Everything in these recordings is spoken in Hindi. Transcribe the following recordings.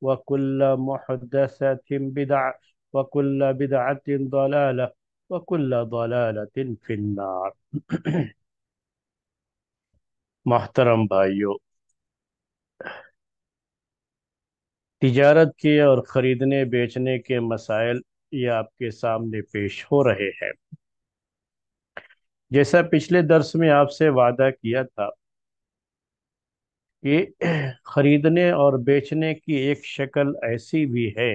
وكل محدثة بدعة وكل بدعة ضلالة وكل ضلالة في النار محترम भाइयों तिजारत के और ख़रीदने बेचने के मसाइल ये आपके सामने पेश हो रहे हैं जैसा पिछले दर्स में आपसे वादा किया था कि खरीदने और बेचने की एक शक्ल ऐसी भी है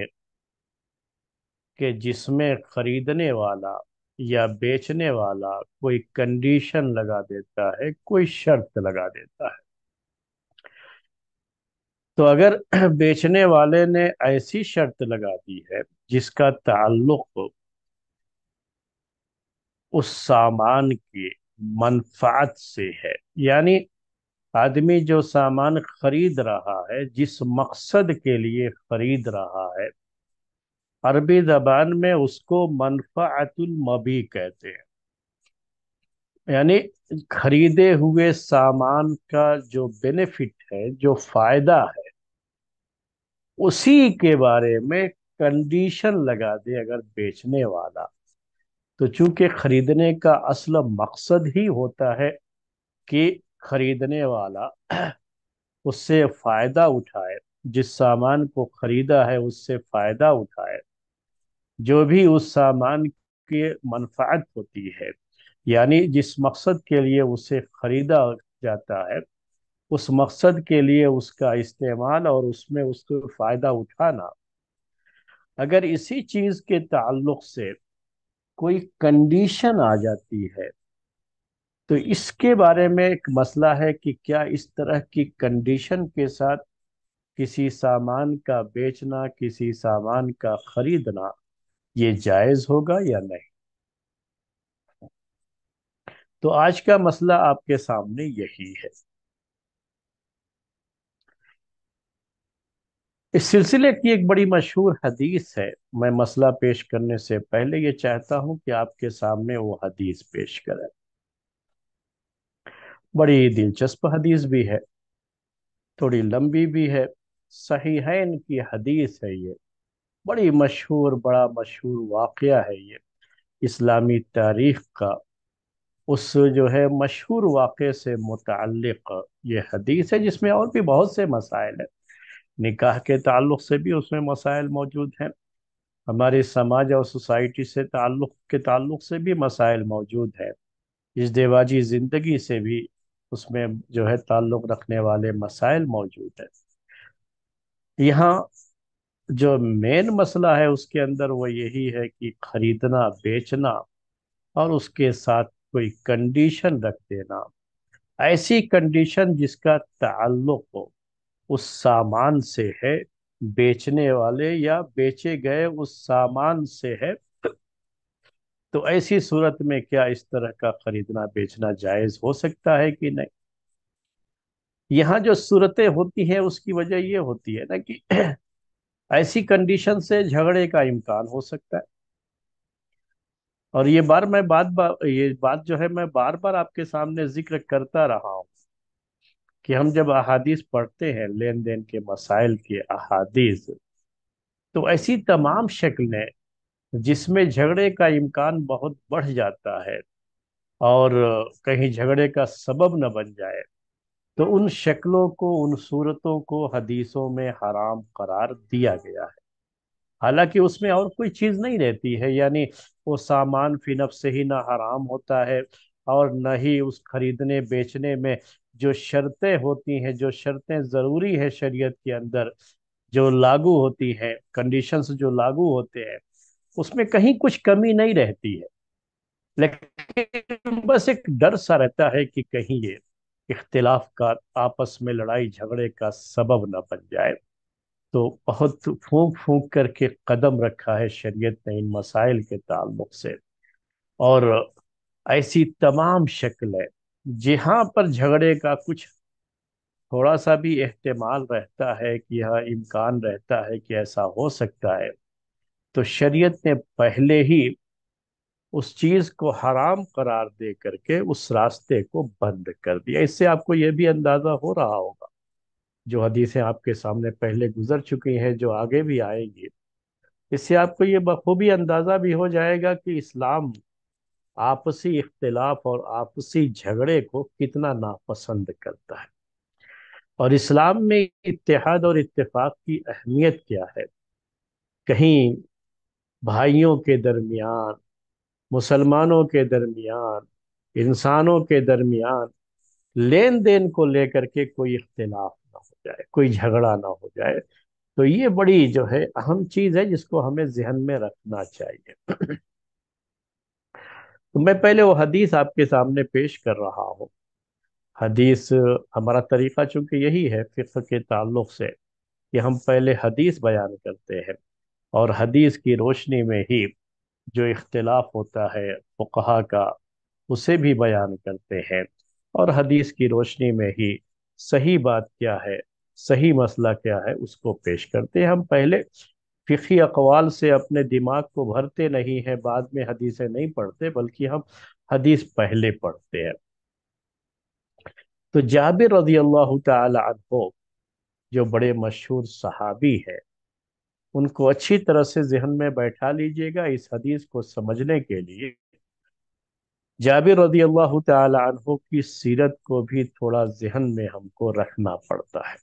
कि जिसमें खरीदने वाला या बेचने वाला कोई कंडीशन लगा देता है कोई शर्त लगा देता है तो अगर बेचने वाले ने ऐसी शर्त लगा दी है जिसका ताल्लुक उस सामान के मनफात से है यानी आदमी जो सामान खरीद रहा है जिस मकसद के लिए खरीद रहा है अरबी जबान में उसको मनफातुल मबी कहते हैं यानी खरीदे हुए सामान का जो बेनिफिट है जो फायदा है उसी के बारे में कंडीशन लगा दे अगर बेचने वाला तो चूंकि खरीदने का असल मकसद ही होता है कि खरीदने वाला उससे फ़ायदा उठाए जिस सामान को खरीदा है उससे फ़ायदा उठाए जो भी उस सामान के मनफात होती है यानी जिस मकसद के लिए उसे खरीदा जाता है उस मकसद के लिए उसका इस्तेमाल और उसमें उसको फ़ायदा उठाना अगर इसी चीज़ के ताल्लुक से कोई कंडीशन आ जाती है तो इसके बारे में एक मसला है कि क्या इस तरह की कंडीशन के साथ किसी सामान का बेचना किसी सामान का खरीदना ये जायज होगा या नहीं तो आज का मसला आपके सामने यही है इस सिलसिले की एक बड़ी मशहूर हदीस है मैं मसला पेश करने से पहले ये चाहता हूं कि आपके सामने वो हदीस पेश करें बड़ी दिलचस्प हदीस भी है थोड़ी लंबी भी है सही है इनकी हदीस है ये बड़ी मशहूर बड़ा मशहूर वाक़ है ये इस्लामी तारीख का उस जो है मशहूर वाक़े से मुतल ये हदीस है जिसमें और भी बहुत से मसाइल हैं निकाह के ताल्लुक से भी उसमें मसाइल मौजूद हैं हमारे समाज और सोसाइटी से ताल्लुक के ताल्लुक से भी मसाइल मौजूद हैं इस देवाजी ज़िंदगी से भी उसमें जो है ताल्लुक रखने वाले मसाइल मौजूद हैं यहाँ जो मेन मसला है उसके अंदर वो यही है कि खरीदना बेचना और उसके साथ कोई कंडीशन रख देना ऐसी कंडीशन जिसका ताल्लुक हो उस सामान से है बेचने वाले या बेचे गए उस सामान से है तो ऐसी सूरत में क्या इस तरह का खरीदना बेचना जायज़ हो सकता है कि नहीं यहाँ जो सूरतें होती हैं उसकी वजह यह होती है ना कि ऐसी कंडीशन से झगड़े का इम्कान हो सकता है और ये बार मैं बात बा, ये बात जो है मैं बार बार आपके सामने जिक्र करता रहा हूं कि हम जब अहादीस पढ़ते हैं लेन देन के मसाइल के अहादीस तो ऐसी तमाम शक्लें जिसमें झगड़े का इम्कान बहुत बढ़ जाता है और कहीं झगड़े का सबब न बन जाए तो उन शक्लों को उन सूरतों को हदीसों में हराम करार दिया गया है हालांकि उसमें और कोई चीज़ नहीं रहती है यानी वो सामान फिनफ से ही ना हराम होता है और न ही उस खरीदने बेचने में जो शर्तें होती हैं जो शर्तें ज़रूरी है शरीयत के अंदर जो लागू होती हैं कंडीशंस जो लागू होते हैं उसमें कहीं कुछ कमी नहीं रहती है लेकिन बस एक डर सा रहता है कि कहीं ये इख्तिलाफ का आपस में लड़ाई झगड़े का सबब ना बन जाए तो बहुत फूंक फूंक करके कदम रखा है शरीयत ने इन मसाइल के ताल्लुक से और ऐसी तमाम शक्लें जहाँ पर झगड़े का कुछ थोड़ा सा भी एहतमाल रहता है कि यह हाँ, इम्कान रहता है कि ऐसा हो सकता है तो शरीयत ने पहले ही उस चीज को हराम करार दे करके उस रास्ते को बंद कर दिया इससे आपको यह भी अंदाजा हो रहा होगा जो हदीसें आपके सामने पहले गुजर चुकी हैं जो आगे भी आएंगी इससे आपको ये बखूबी अंदाज़ा भी हो जाएगा कि इस्लाम आपसी इख्तलाफ और आपसी झगड़े को कितना नापसंद करता है और इस्लाम में इतिहाद और इत्तेफाक की अहमियत क्या है कहीं भाइयों के दरमियान मुसलमानों के दरमियान इंसानों के दरमियान लेन देन को लेकर के कोई इख्तलाफ ना हो जाए कोई झगड़ा ना हो जाए तो ये बड़ी जो है अहम चीज़ है जिसको हमें जहन में रखना चाहिए तो मैं पहले वो हदीस आपके सामने पेश कर रहा हूँ हदीस हमारा तरीक़ा चूंकि यही है फ़िक्र के ताल्लुक से कि हम पहले हदीस बयान करते हैं और हदीस की रोशनी में ही जो इख्तलाफ होता है फ़ुकहा का उसे भी बयान करते हैं और हदीस की रोशनी में ही सही बात क्या है सही मसला क्या है उसको पेश करते हैं हम पहले फ़िकी अकवाल से अपने दिमाग को भरते नहीं हैं बाद में हदीसें नहीं पढ़ते बल्कि हम हदीस पहले पढ़ते हैं तो जाबिर रजी अल्लाह तहो जो बड़े मशहूर सहाबी हैं उनको अच्छी तरह से जहन में बैठा लीजिएगा इस हदीस को समझने के लिए जाबिर रदी अल्लाह तहों की सीरत को भी थोड़ा जहन में हमको रखना पड़ता है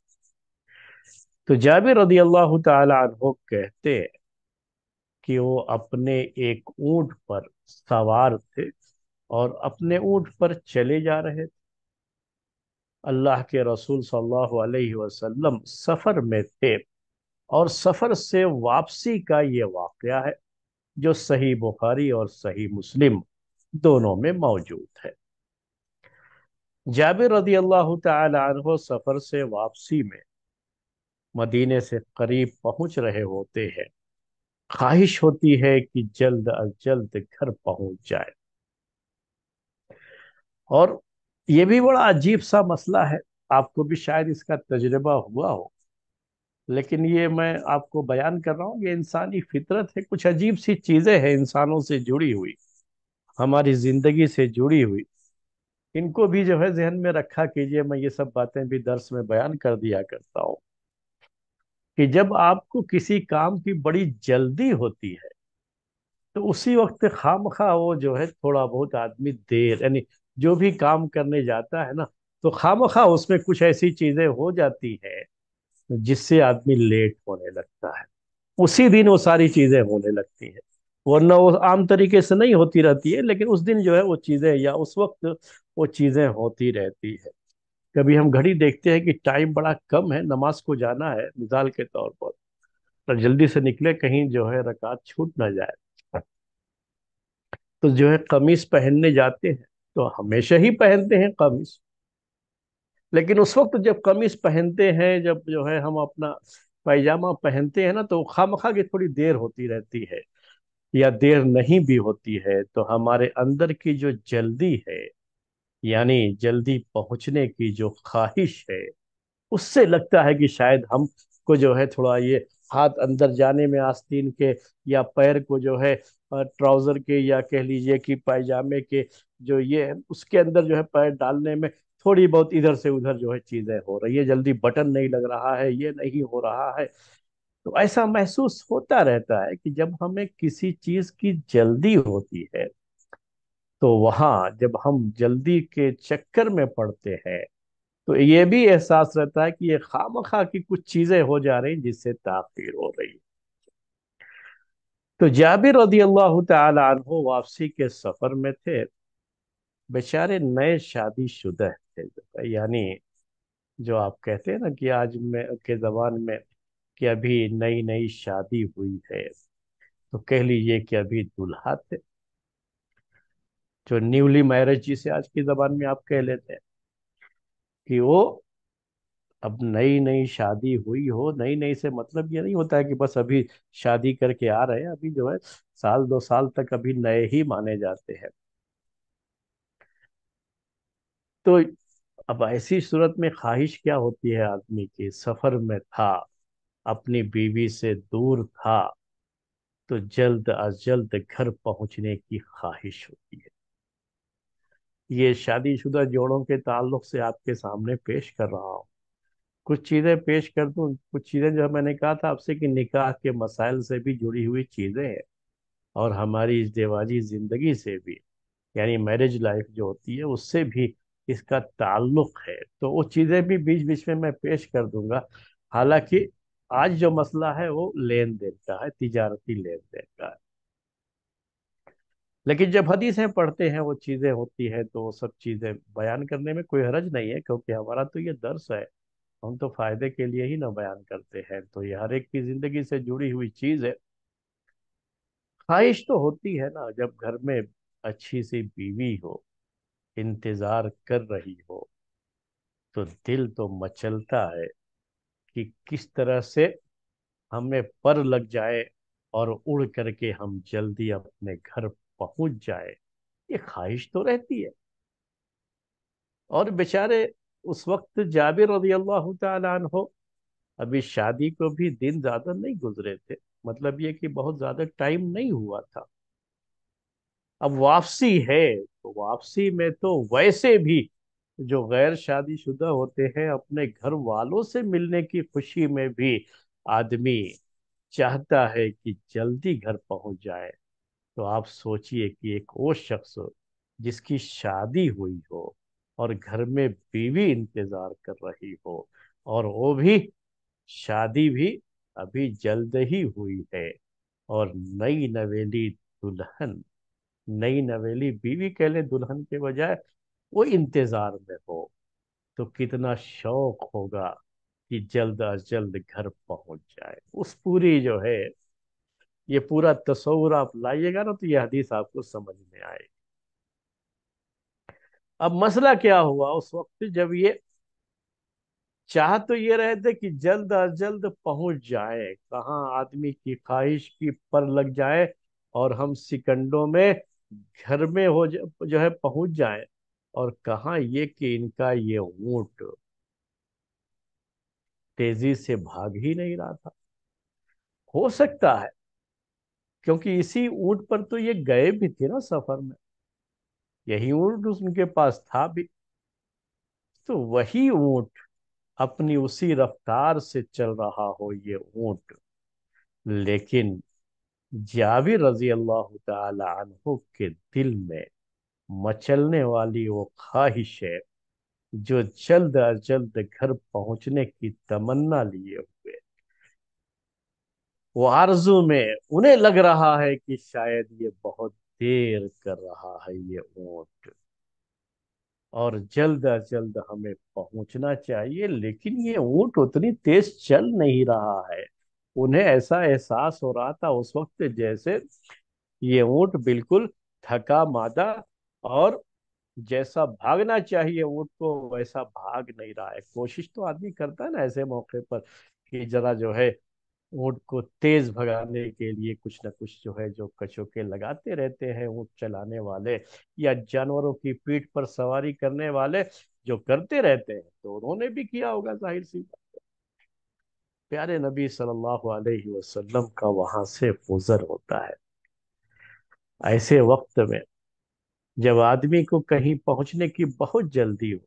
तो जाबिर रदी अल्लाह तहों कहते कि वो अपने एक ऊंट पर सवार थे और अपने ऊंट पर चले जा रहे थे अल्लाह के रसूल सल्लल्लाहु अलैहि वसल्लम सफ़र में थे और सफ़र से वापसी का ये वाक़ है जो सही बुखारी और सही मुस्लिम दोनों में मौजूद है जाबिर रदी अल्लाह तहो सफ़र से वापसी में मदीने से करीब पहुंच रहे होते हैं ख्वाहिश होती है कि जल्द अज जल्द घर पहुंच जाए और ये भी बड़ा अजीब सा मसला है आपको भी शायद इसका तजर्बा हुआ हो लेकिन ये मैं आपको बयान कर रहा हूँ ये इंसानी फितरत है कुछ अजीब सी चीज़ें हैं इंसानों से जुड़ी हुई हमारी ज़िंदगी से जुड़ी हुई इनको भी जो है जहन में रखा कीजिए मैं ये सब बातें भी दर्श में बयान कर दिया करता हूँ कि जब आपको किसी काम की बड़ी जल्दी होती है तो उसी वक्त खाम खा वो जो है थोड़ा बहुत आदमी देर यानी जो भी काम करने जाता है ना तो खाम खा उसमें कुछ ऐसी चीज़ें हो जाती हैं जिससे आदमी लेट होने लगता है उसी दिन वो सारी चीज़ें होने लगती हैं वरना वो आम तरीके से नहीं होती रहती है लेकिन उस दिन जो है वो चीज़ें या उस वक्त वो चीज़ें होती रहती है कभी हम घड़ी देखते हैं कि टाइम बड़ा कम है नमाज को जाना है मिसाल के तौर पर तो जल्दी से निकले कहीं जो है रकात छूट ना जाए तो जो है कमीज पहनने जाते हैं तो हमेशा ही पहनते हैं कमीज लेकिन उस वक्त जब कमीज पहनते हैं जब जो है हम अपना पैजामा पहनते हैं ना तो खाम खा की थोड़ी देर होती रहती है या देर नहीं भी होती है तो हमारे अंदर की जो जल्दी है यानी जल्दी पहुंचने की जो ख्वाहिश है उससे लगता है कि शायद हम को जो है थोड़ा ये हाथ अंदर जाने में आस्तीन के या पैर को जो है ट्राउजर के या कह लीजिए कि पायजामे के जो ये उसके अंदर जो है पैर डालने में थोड़ी बहुत इधर से उधर जो है चीजें हो रही है जल्दी बटन नहीं लग रहा है ये नहीं हो रहा है तो ऐसा महसूस होता रहता है कि जब हमें किसी चीज की जल्दी होती है तो वहां जब हम जल्दी के चक्कर में पड़ते हैं तो ये भी एहसास रहता है कि ये खाम खा की कुछ चीजें हो जा रही जिससे ताखिर हो रही तो जाबिर रदी अल्लाह तापसी के सफर में थे बेचारे नए शादी शुदा है यानी जो आप कहते हैं ना कि आज में के जबान में कि अभी नई नई शादी हुई है तो कह लीजिए कि अभी दुल्हा थे जो न्यूली मैरिज जिसे आज की जबान में आप कह लेते हैं कि वो अब नई नई शादी हुई हो नई नई से मतलब ये नहीं होता है कि बस अभी शादी करके आ रहे हैं अभी जो है साल दो साल तक अभी नए ही माने जाते हैं तो अब ऐसी सूरत में ख्वाहिश क्या होती है आदमी की सफर में था अपनी बीवी से दूर था तो जल्द अज जल्द घर पहुंचने की ख्वाहिश होती है ये शादीशुदा जोड़ों के ताल्लुक से आपके सामने पेश कर रहा हूँ कुछ चीज़ें पेश कर दू कुछ चीज़ें जो मैंने कहा था आपसे कि निकाह के मसाइल से भी जुड़ी हुई चीज़ें हैं और हमारी इस देवाजी ज़िंदगी से भी यानी मैरिज लाइफ जो होती है उससे भी इसका ताल्लुक है तो वो चीज़ें भी बीच बीच में मैं पेश कर दूंगा हालांकि आज जो मसला है वो लेन देन का है तिजारती लेन देन का है लेकिन जब हदीसें पढ़ते हैं वो चीज़ें होती हैं तो वो सब चीज़ें बयान करने में कोई हरज नहीं है क्योंकि हमारा तो ये दर्श है हम तो फ़ायदे के लिए ही ना बयान करते हैं तो ये हर एक की ज़िंदगी से जुड़ी हुई चीज़ है ख्वाहिश तो होती है ना जब घर में अच्छी सी बीवी हो इंतज़ार कर रही हो तो दिल तो मचलता है कि किस तरह से हमें पर लग जाए और उड़ करके हम जल्दी अपने घर पहुंच जाए ये ख्वाहिश तो रहती है और बेचारे उस वक्त जाबिर रजी अल्लाह तहो अभी शादी को भी दिन ज़्यादा नहीं गुजरे थे मतलब ये कि बहुत ज़्यादा टाइम नहीं हुआ था अब वापसी है तो वापसी में तो वैसे भी जो गैर शादीशुदा होते हैं अपने घर वालों से मिलने की खुशी में भी आदमी चाहता है कि जल्दी घर पहुंच जाए तो आप सोचिए कि एक वो शख्स जिसकी शादी हुई हो और घर में बीवी इंतजार कर रही हो और वो भी शादी भी अभी जल्द ही हुई है और नई नवेली दुल्हन नई नवेली बीवी कह ले दुल्हन के बजाय वो इंतजार में हो तो कितना शौक होगा कि जल्द अज जल्द घर पहुंच जाए उस पूरी जो है ये पूरा तस्वर आप लाइएगा ना तो यह हदीस आपको समझ में आएगी अब मसला क्या हुआ उस वक्त जब ये चाह तो ये रहे थे कि जल्द अज जल्द पहुंच जाए कहा आदमी की ख्वाहिश की पर लग जाए और हम सिकंडों में घर में हो जा, जो है पहुंच जाए और कहा ये कि इनका ये ऊंट तेजी से भाग ही नहीं रहा था हो सकता है क्योंकि इसी ऊंट पर तो ये गए भी थे ना सफर में यही ऊंट उनके पास था भी तो वही ऊंट अपनी उसी रफ्तार से चल रहा हो ये ऊंट लेकिन जाविर रजी अल्लाह तु के दिल में मचलने वाली वो ख्वाहिश है जो जल्द अज जल्द घर पहुंचने की तमन्ना लिए हुए वो आरजू में उन्हें लग रहा है कि शायद ये बहुत देर कर रहा है ये ऊंट और जल्द अज जल्द हमें पहुंचना चाहिए लेकिन ये ऊंट उतनी तेज चल नहीं रहा है उन्हें ऐसा एहसास हो रहा था उस वक्त जैसे ये ऊँट बिल्कुल थका मादा और जैसा भागना चाहिए ऊँट को वैसा भाग नहीं रहा है कोशिश तो आदमी करता है ना ऐसे मौके पर कि जरा जो है ऊँट को तेज भगाने के लिए कुछ ना कुछ जो है जो कचोके लगाते रहते हैं ऊँट चलाने वाले या जानवरों की पीठ पर सवारी करने वाले जो करते रहते हैं तो उन्होंने भी किया होगा जाहिर सी बात प्यारे नबी सल्लल्लाहु अलैहि वसल्लम का वहां से गुजर होता है ऐसे वक्त में जब आदमी को कहीं पहुंचने की बहुत जल्दी हो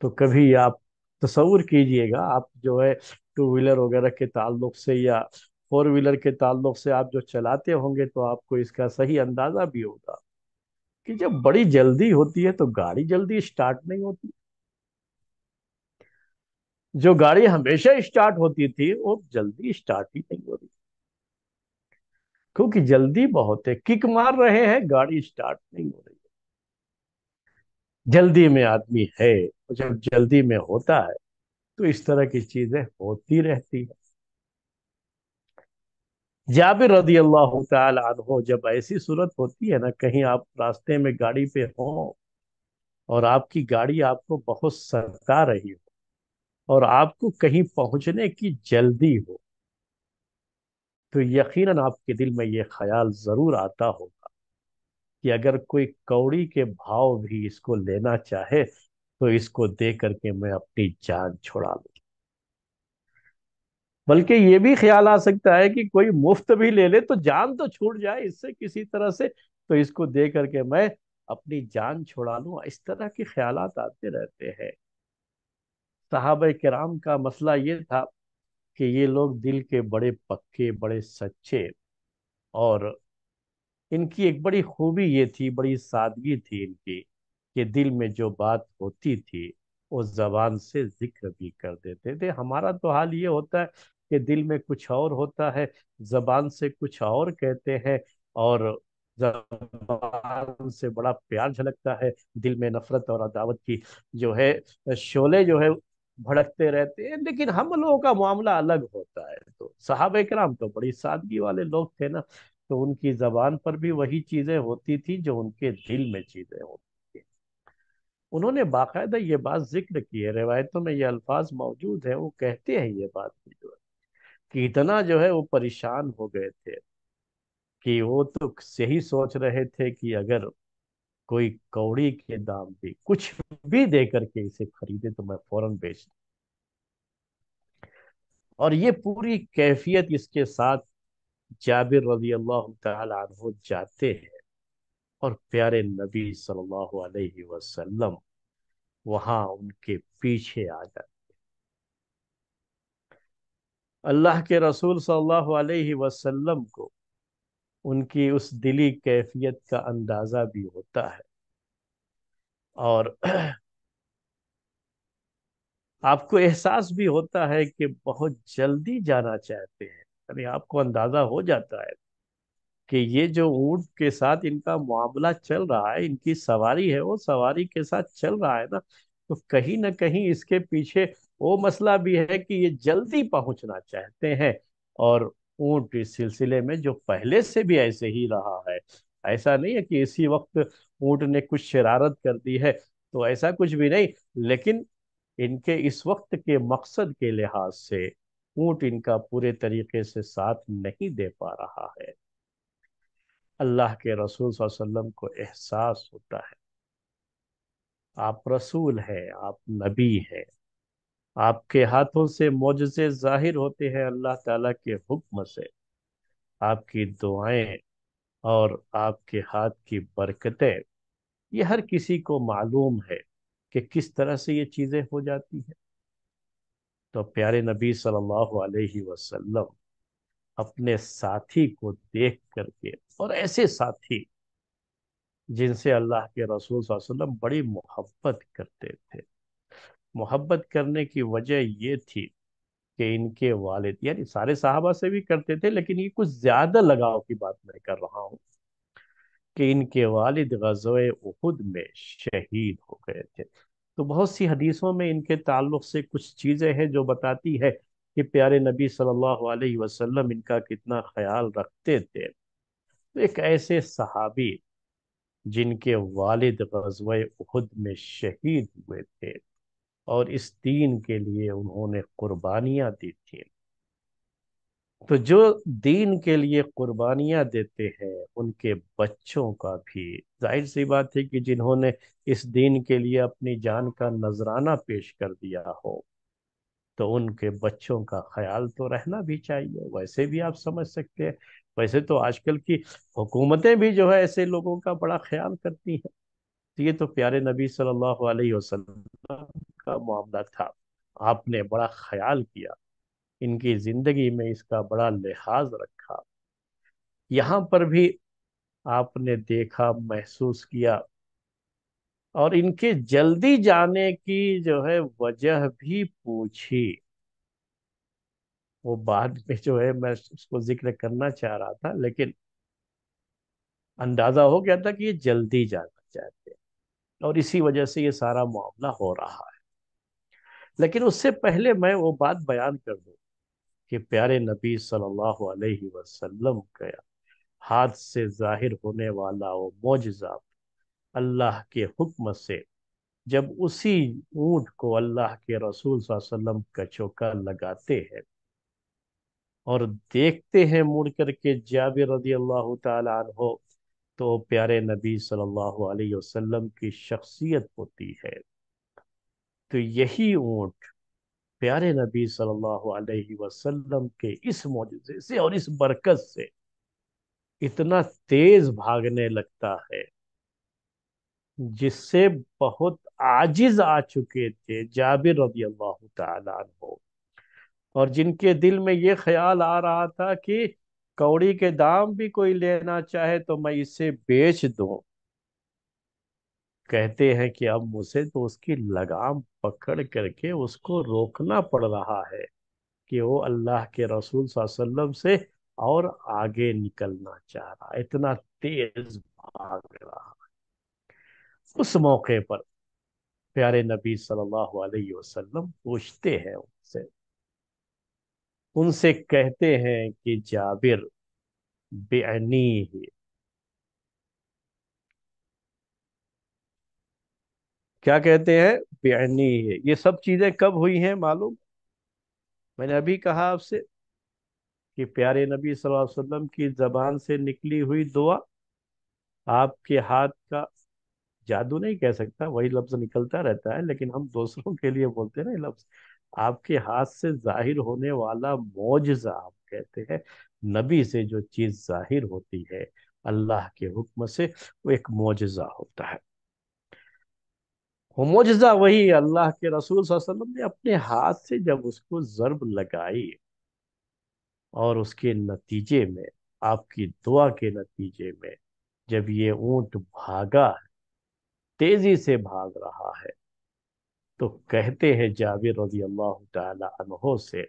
तो कभी आप तस्वूर कीजिएगा आप जो है टू व्हीलर वगैरह के ताल्लुक से या फोर व्हीलर के ताल्लुक से आप जो चलाते होंगे तो आपको इसका सही अंदाज़ा भी होगा कि जब बड़ी जल्दी होती है तो गाड़ी जल्दी स्टार्ट नहीं होती जो गाड़ी हमेशा स्टार्ट होती थी वो जल्दी स्टार्ट ही नहीं हो रही क्योंकि जल्दी बहुत है किक मार रहे हैं गाड़ी स्टार्ट नहीं हो रही है जल्दी में आदमी है जब जल्दी में होता है तो इस तरह की चीजें होती रहती है जाबिर रदी अल्लाह हो जब ऐसी सूरत होती है ना कहीं आप रास्ते में गाड़ी पे हो और आपकी गाड़ी आपको बहुत सरका रही हो और आपको कहीं पहुंचने की जल्दी हो तो यकीनन आपके दिल में ये ख्याल ज़रूर आता होगा कि अगर कोई कौड़ी के भाव भी इसको लेना चाहे तो इसको दे करके मैं अपनी जान छोड़ा लू बल्कि ये भी ख्याल आ सकता है कि कोई मुफ्त भी ले ले तो जान तो छूट जाए इससे किसी तरह से तो इसको दे करके मैं अपनी जान छोड़ा लू इस तरह के ख्याल आते रहते हैं साहब कराम का मसला ये था कि ये लोग दिल के बड़े पक्के बड़े सच्चे और इनकी एक बड़ी खूबी ये थी बड़ी सादगी थी इनकी कि दिल में जो बात होती थी उस जबान से जिक्र भी कर देते थे हमारा तो हाल ये होता है कि दिल में कुछ और होता है जबान से कुछ और कहते हैं और जबान से बड़ा प्यार झलकता है दिल में नफरत और अदावत की जो है शोले जो है भड़कते रहते हैं लेकिन हम लोगों का मामला अलग होता है तो साहब इक्राम तो बड़ी सादगी वाले लोग थे ना तो उनकी जबान पर भी वही चीजें होती थी जो उनके दिल में चीजें होती थी उन्होंने बाकायदा ये बात जिक्र की है रिवायतों में ये अल्फाज मौजूद है वो कहते हैं ये बात भी जो है कि इतना जो है वो परेशान हो गए थे कि वो तो यही सोच रहे थे कि अगर कोई कौड़ी के दाम भी कुछ भी दे करके इसे खरीदे तो मैं फौरन बेच और ये पूरी कैफियत इसके साथ जाबिर रजी अल्लाह जाते हैं और प्यारे नबी सल्लल्लाहु अलैहि वसल्लम वहां उनके पीछे आ जाते अल्लाह के रसूल सल्लल्लाहु अलैहि वसल्लम को उनकी उस दिली कैफियत का अंदाज़ा भी होता है और आपको एहसास भी होता है कि बहुत जल्दी जाना चाहते हैं यानी आपको अंदाज़ा हो जाता है कि ये जो ऊंट के साथ इनका मामला चल रहा है इनकी सवारी है वो सवारी के साथ चल रहा है ना तो कहीं ना कहीं इसके पीछे वो मसला भी है कि ये जल्दी पहुंचना चाहते हैं और ऊंट इस सिलसिले में जो पहले से भी ऐसे ही रहा है ऐसा नहीं है कि इसी वक्त ऊंट ने कुछ शरारत कर दी है तो ऐसा कुछ भी नहीं लेकिन इनके इस वक्त के मकसद के लिहाज से ऊंट इनका पूरे तरीके से साथ नहीं दे पा रहा है अल्लाह के रसूल वसल्लम को एहसास होता है आप रसूल हैं आप नबी हैं आपके हाथों से मोजे जाहिर होते हैं अल्लाह ताला के हुक्म से आपकी दुआएं और आपके हाथ की बरकतें ये हर किसी को मालूम है कि किस तरह से ये चीज़ें हो जाती हैं तो प्यारे नबी सल्लल्लाहु अलैहि वसल्लम अपने साथी को देख करके और ऐसे साथी जिनसे अल्लाह के रसूल वसल्लम बड़ी मोहब्बत करते थे मोहब्बत करने की वजह ये थी कि इनके वालिद यानी सारे साहबा से भी करते थे लेकिन ये कुछ ज्यादा लगाव की बात मैं कर रहा हूँ कि इनके वालिद गजोए उहद में शहीद हो गए थे तो बहुत सी हदीसों में इनके ताल्लुक से कुछ चीज़ें हैं जो बताती है कि प्यारे नबी सल्लल्लाहु अलैहि वसल्लम इनका कितना ख्याल रखते थे तो एक ऐसे सहाबी जिनके वालिद गजोए उहद में शहीद हुए थे और इस दीन के लिए उन्होंने कुर्बानियां दी थी तो जो दीन के लिए कुर्बानियां देते हैं उनके बच्चों का भी जाहिर सी बात है कि जिन्होंने इस दीन के लिए अपनी जान का नजराना पेश कर दिया हो तो उनके बच्चों का ख्याल तो रहना भी चाहिए वैसे भी आप समझ सकते हैं वैसे तो आजकल की हुकूमतें भी जो है ऐसे लोगों का बड़ा ख्याल करती हैं तो ये तो प्यारे नबी सल्लल्लाहु अलैहि वसल्लम का मामला था आपने बड़ा ख्याल किया इनकी ज़िंदगी में इसका बड़ा लिहाज रखा यहाँ पर भी आपने देखा महसूस किया और इनके जल्दी जाने की जो है वजह भी पूछी वो बाद में जो है मैं उसको जिक्र करना चाह रहा था लेकिन अंदाजा हो गया था कि ये जल्दी जाना चाहते हैं और इसी वजह से ये सारा मामला हो रहा है लेकिन उससे पहले मैं वो बात बयान कर दूं कि प्यारे नबी सल्लल्लाहु अलैहि वसल्लम का हाथ से जाहिर होने वाला वो मोजा अल्लाह के हुक्म से जब उसी ऊँट को अल्लाह के रसूल वसल्लम का चौका लगाते हैं और देखते हैं मुड़ करके जाबिर रदी अल्लाह तहो तो प्यारे नबी सल्लल्लाहु अलैहि वसल्लम की शख्सियत होती है तो यही ऊंट प्यारे नबी सल्लल्लाहु अलैहि वसल्लम के इस मुजजे से और इस बरकत से इतना तेज भागने लगता है जिससे बहुत आजिज आ चुके थे जाबिर रबी अल्लाह तहो और जिनके दिल में ये ख्याल आ रहा था कि कौड़ी के दाम भी कोई लेना चाहे तो मैं इसे बेच दूं कहते हैं कि अब मुझे तो उसकी लगाम पकड़ करके उसको रोकना पड़ रहा है कि वो अल्लाह के रसूल सल्लम से और आगे निकलना चाह रहा इतना तेज भाग रहा उस मौके पर प्यारे नबी सल्लल्लाहु अलैहि वसल्लम पूछते हैं उनसे उनसे कहते हैं कि जाबिर बेनी ही क्या कहते हैं बेनी है ये सब चीजें कब हुई हैं मालूम मैंने अभी कहा आपसे कि प्यारे नबी सल्लल्लाहु अलैहि वसल्लम की जबान से निकली हुई दुआ आपके हाथ का जादू नहीं कह सकता वही लफ्ज निकलता रहता है लेकिन हम दूसरों के लिए बोलते हैं ना लफ्ज आपके हाथ से जाहिर होने वाला मोजा आप कहते हैं नबी से जो चीज जाहिर होती है अल्लाह के हुक्म से वो एक मोजा होता है मुजजा वही अल्लाह के रसूल वसल्लम ने अपने हाथ से जब उसको ज़रब लगाई और उसके नतीजे में आपकी दुआ के नतीजे में जब ये ऊंट भागा तेजी से भाग रहा है तो कहते हैं जाबिर रजी अल्लाह तहो से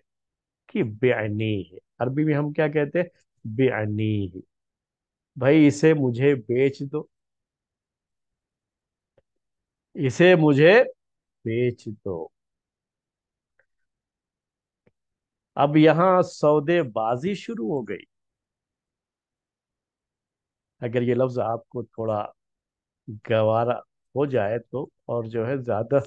कि बेअनी है अरबी में हम क्या कहते हैं बेअनी भाई इसे मुझे बेच दो इसे मुझे बेच दो अब यहां सौदेबाजी शुरू हो गई अगर ये लफ्ज आपको थोड़ा गवारा हो जाए तो और जो है ज्यादा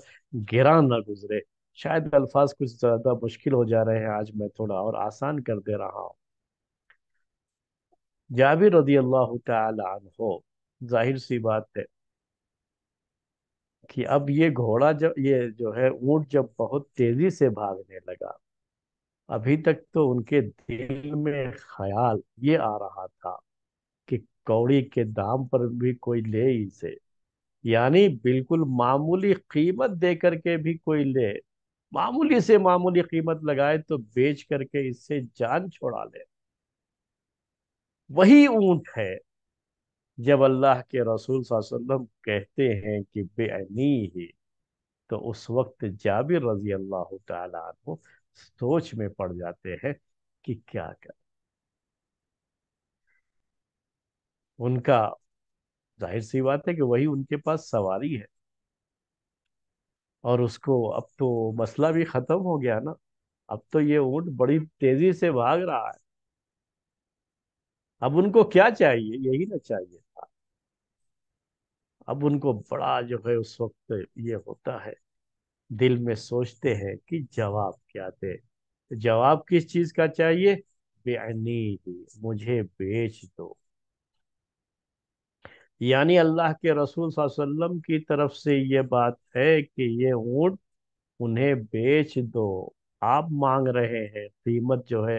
गिरा ना गुजरे शायद अल्फाज कुछ ज्यादा मुश्किल हो जा रहे हैं आज मैं थोड़ा और आसान कर दे रहा हूं जाबिर रदी अल्लाह तहो जाहिर सी बात है कि अब ये घोड़ा जब ये जो है ऊंट जब बहुत तेजी से भागने लगा अभी तक तो उनके दिल में ख्याल ये आ रहा था कि कौड़ी के दाम पर भी कोई ले इसे यानी बिल्कुल मामूली कीमत दे करके भी कोई ले मामूली से मामूली कीमत लगाए तो बेच करके इससे जान छोड़ा ले वही ऊंट है जब अल्लाह के रसूल वसल्लम कहते हैं कि बेअनी ही तो उस वक्त जाबिर रजी अल्लाह तु सोच में पड़ जाते हैं कि क्या कर उनका जाहिर सी बात है कि वही उनके पास सवारी है और उसको अब तो मसला भी खत्म हो गया ना अब तो ये ऊंट बड़ी तेजी से भाग रहा है अब उनको क्या चाहिए यही ना चाहिए अब उनको बड़ा जो है उस वक्त ये होता है दिल में सोचते हैं कि जवाब क्या दे जवाब किस चीज का चाहिए बेनी मुझे बेच दो यानी अल्लाह के रसूल वसल्लम की तरफ से ये बात है कि ये ऊँट उन्हें बेच दो आप मांग रहे हैं कीमत जो है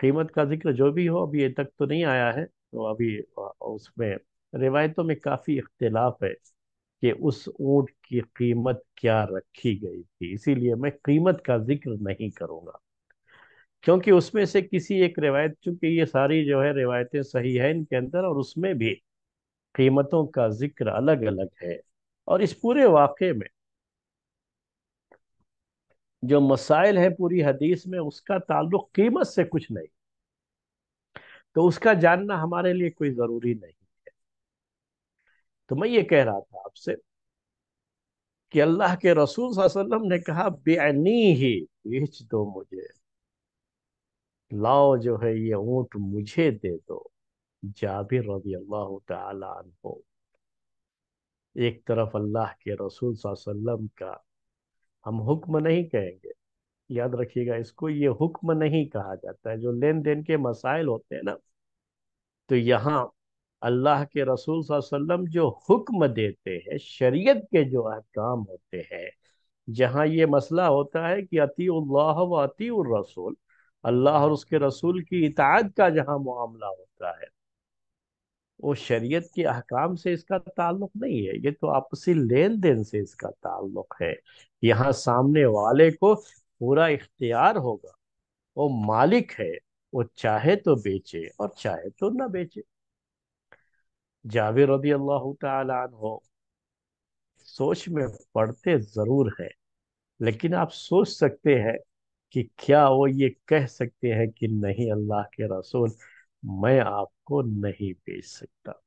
कीमत का जिक्र जो भी हो अभी ये तक तो नहीं आया है तो अभी उसमें रिवायतों में काफ़ी इख्तलाफ है कि उस ऊँट की कीमत क्या रखी गई थी इसीलिए मैं कीमत का जिक्र नहीं करूँगा क्योंकि उसमें से किसी एक रिवायत चूंकि ये सारी जो है रिवायतें सही हैं इनके अंदर और उसमें भी कीमतों का जिक्र अलग अलग है और इस पूरे वाक़े में जो मसाइल है पूरी हदीस में उसका ताल्लुक कीमत से कुछ नहीं तो उसका जानना हमारे लिए कोई ज़रूरी नहीं तो मैं ये कह रहा था आपसे कि अल्लाह के रसूल वसल्लम ने कहा बेनी ही बेच दो मुझे लाओ जो है ये ऊंट मुझे दे दो जाबिर रजी अल्लाह तहो एक तरफ अल्लाह के रसूल वसल्लम का हम हुक्म नहीं कहेंगे याद रखिएगा इसको ये हुक्म नहीं कहा जाता है जो लेन देन के मसाइल होते हैं ना तो यहाँ अल्लाह के रसूल वसल्लम जो हुक्म देते हैं शरीयत के जो अहकाम होते हैं जहाँ ये मसला होता है कि अति अल्लाह व अति रसूल अल्लाह और उसके रसूल की इतात का जहाँ मामला होता है वो शरीयत के अहकाम से इसका ताल्लुक नहीं है ये तो आपसी लेन देन से इसका ताल्लुक है यहाँ सामने वाले को पूरा इख्तियार होगा वो मालिक है वो चाहे तो बेचे और चाहे तो ना बेचे जाविर रदी अल्लाह तहो सोच में पढ़ते ज़रूर है लेकिन आप सोच सकते हैं कि क्या वो ये कह सकते हैं कि नहीं अल्लाह के रसूल मैं आपको नहीं बेच सकता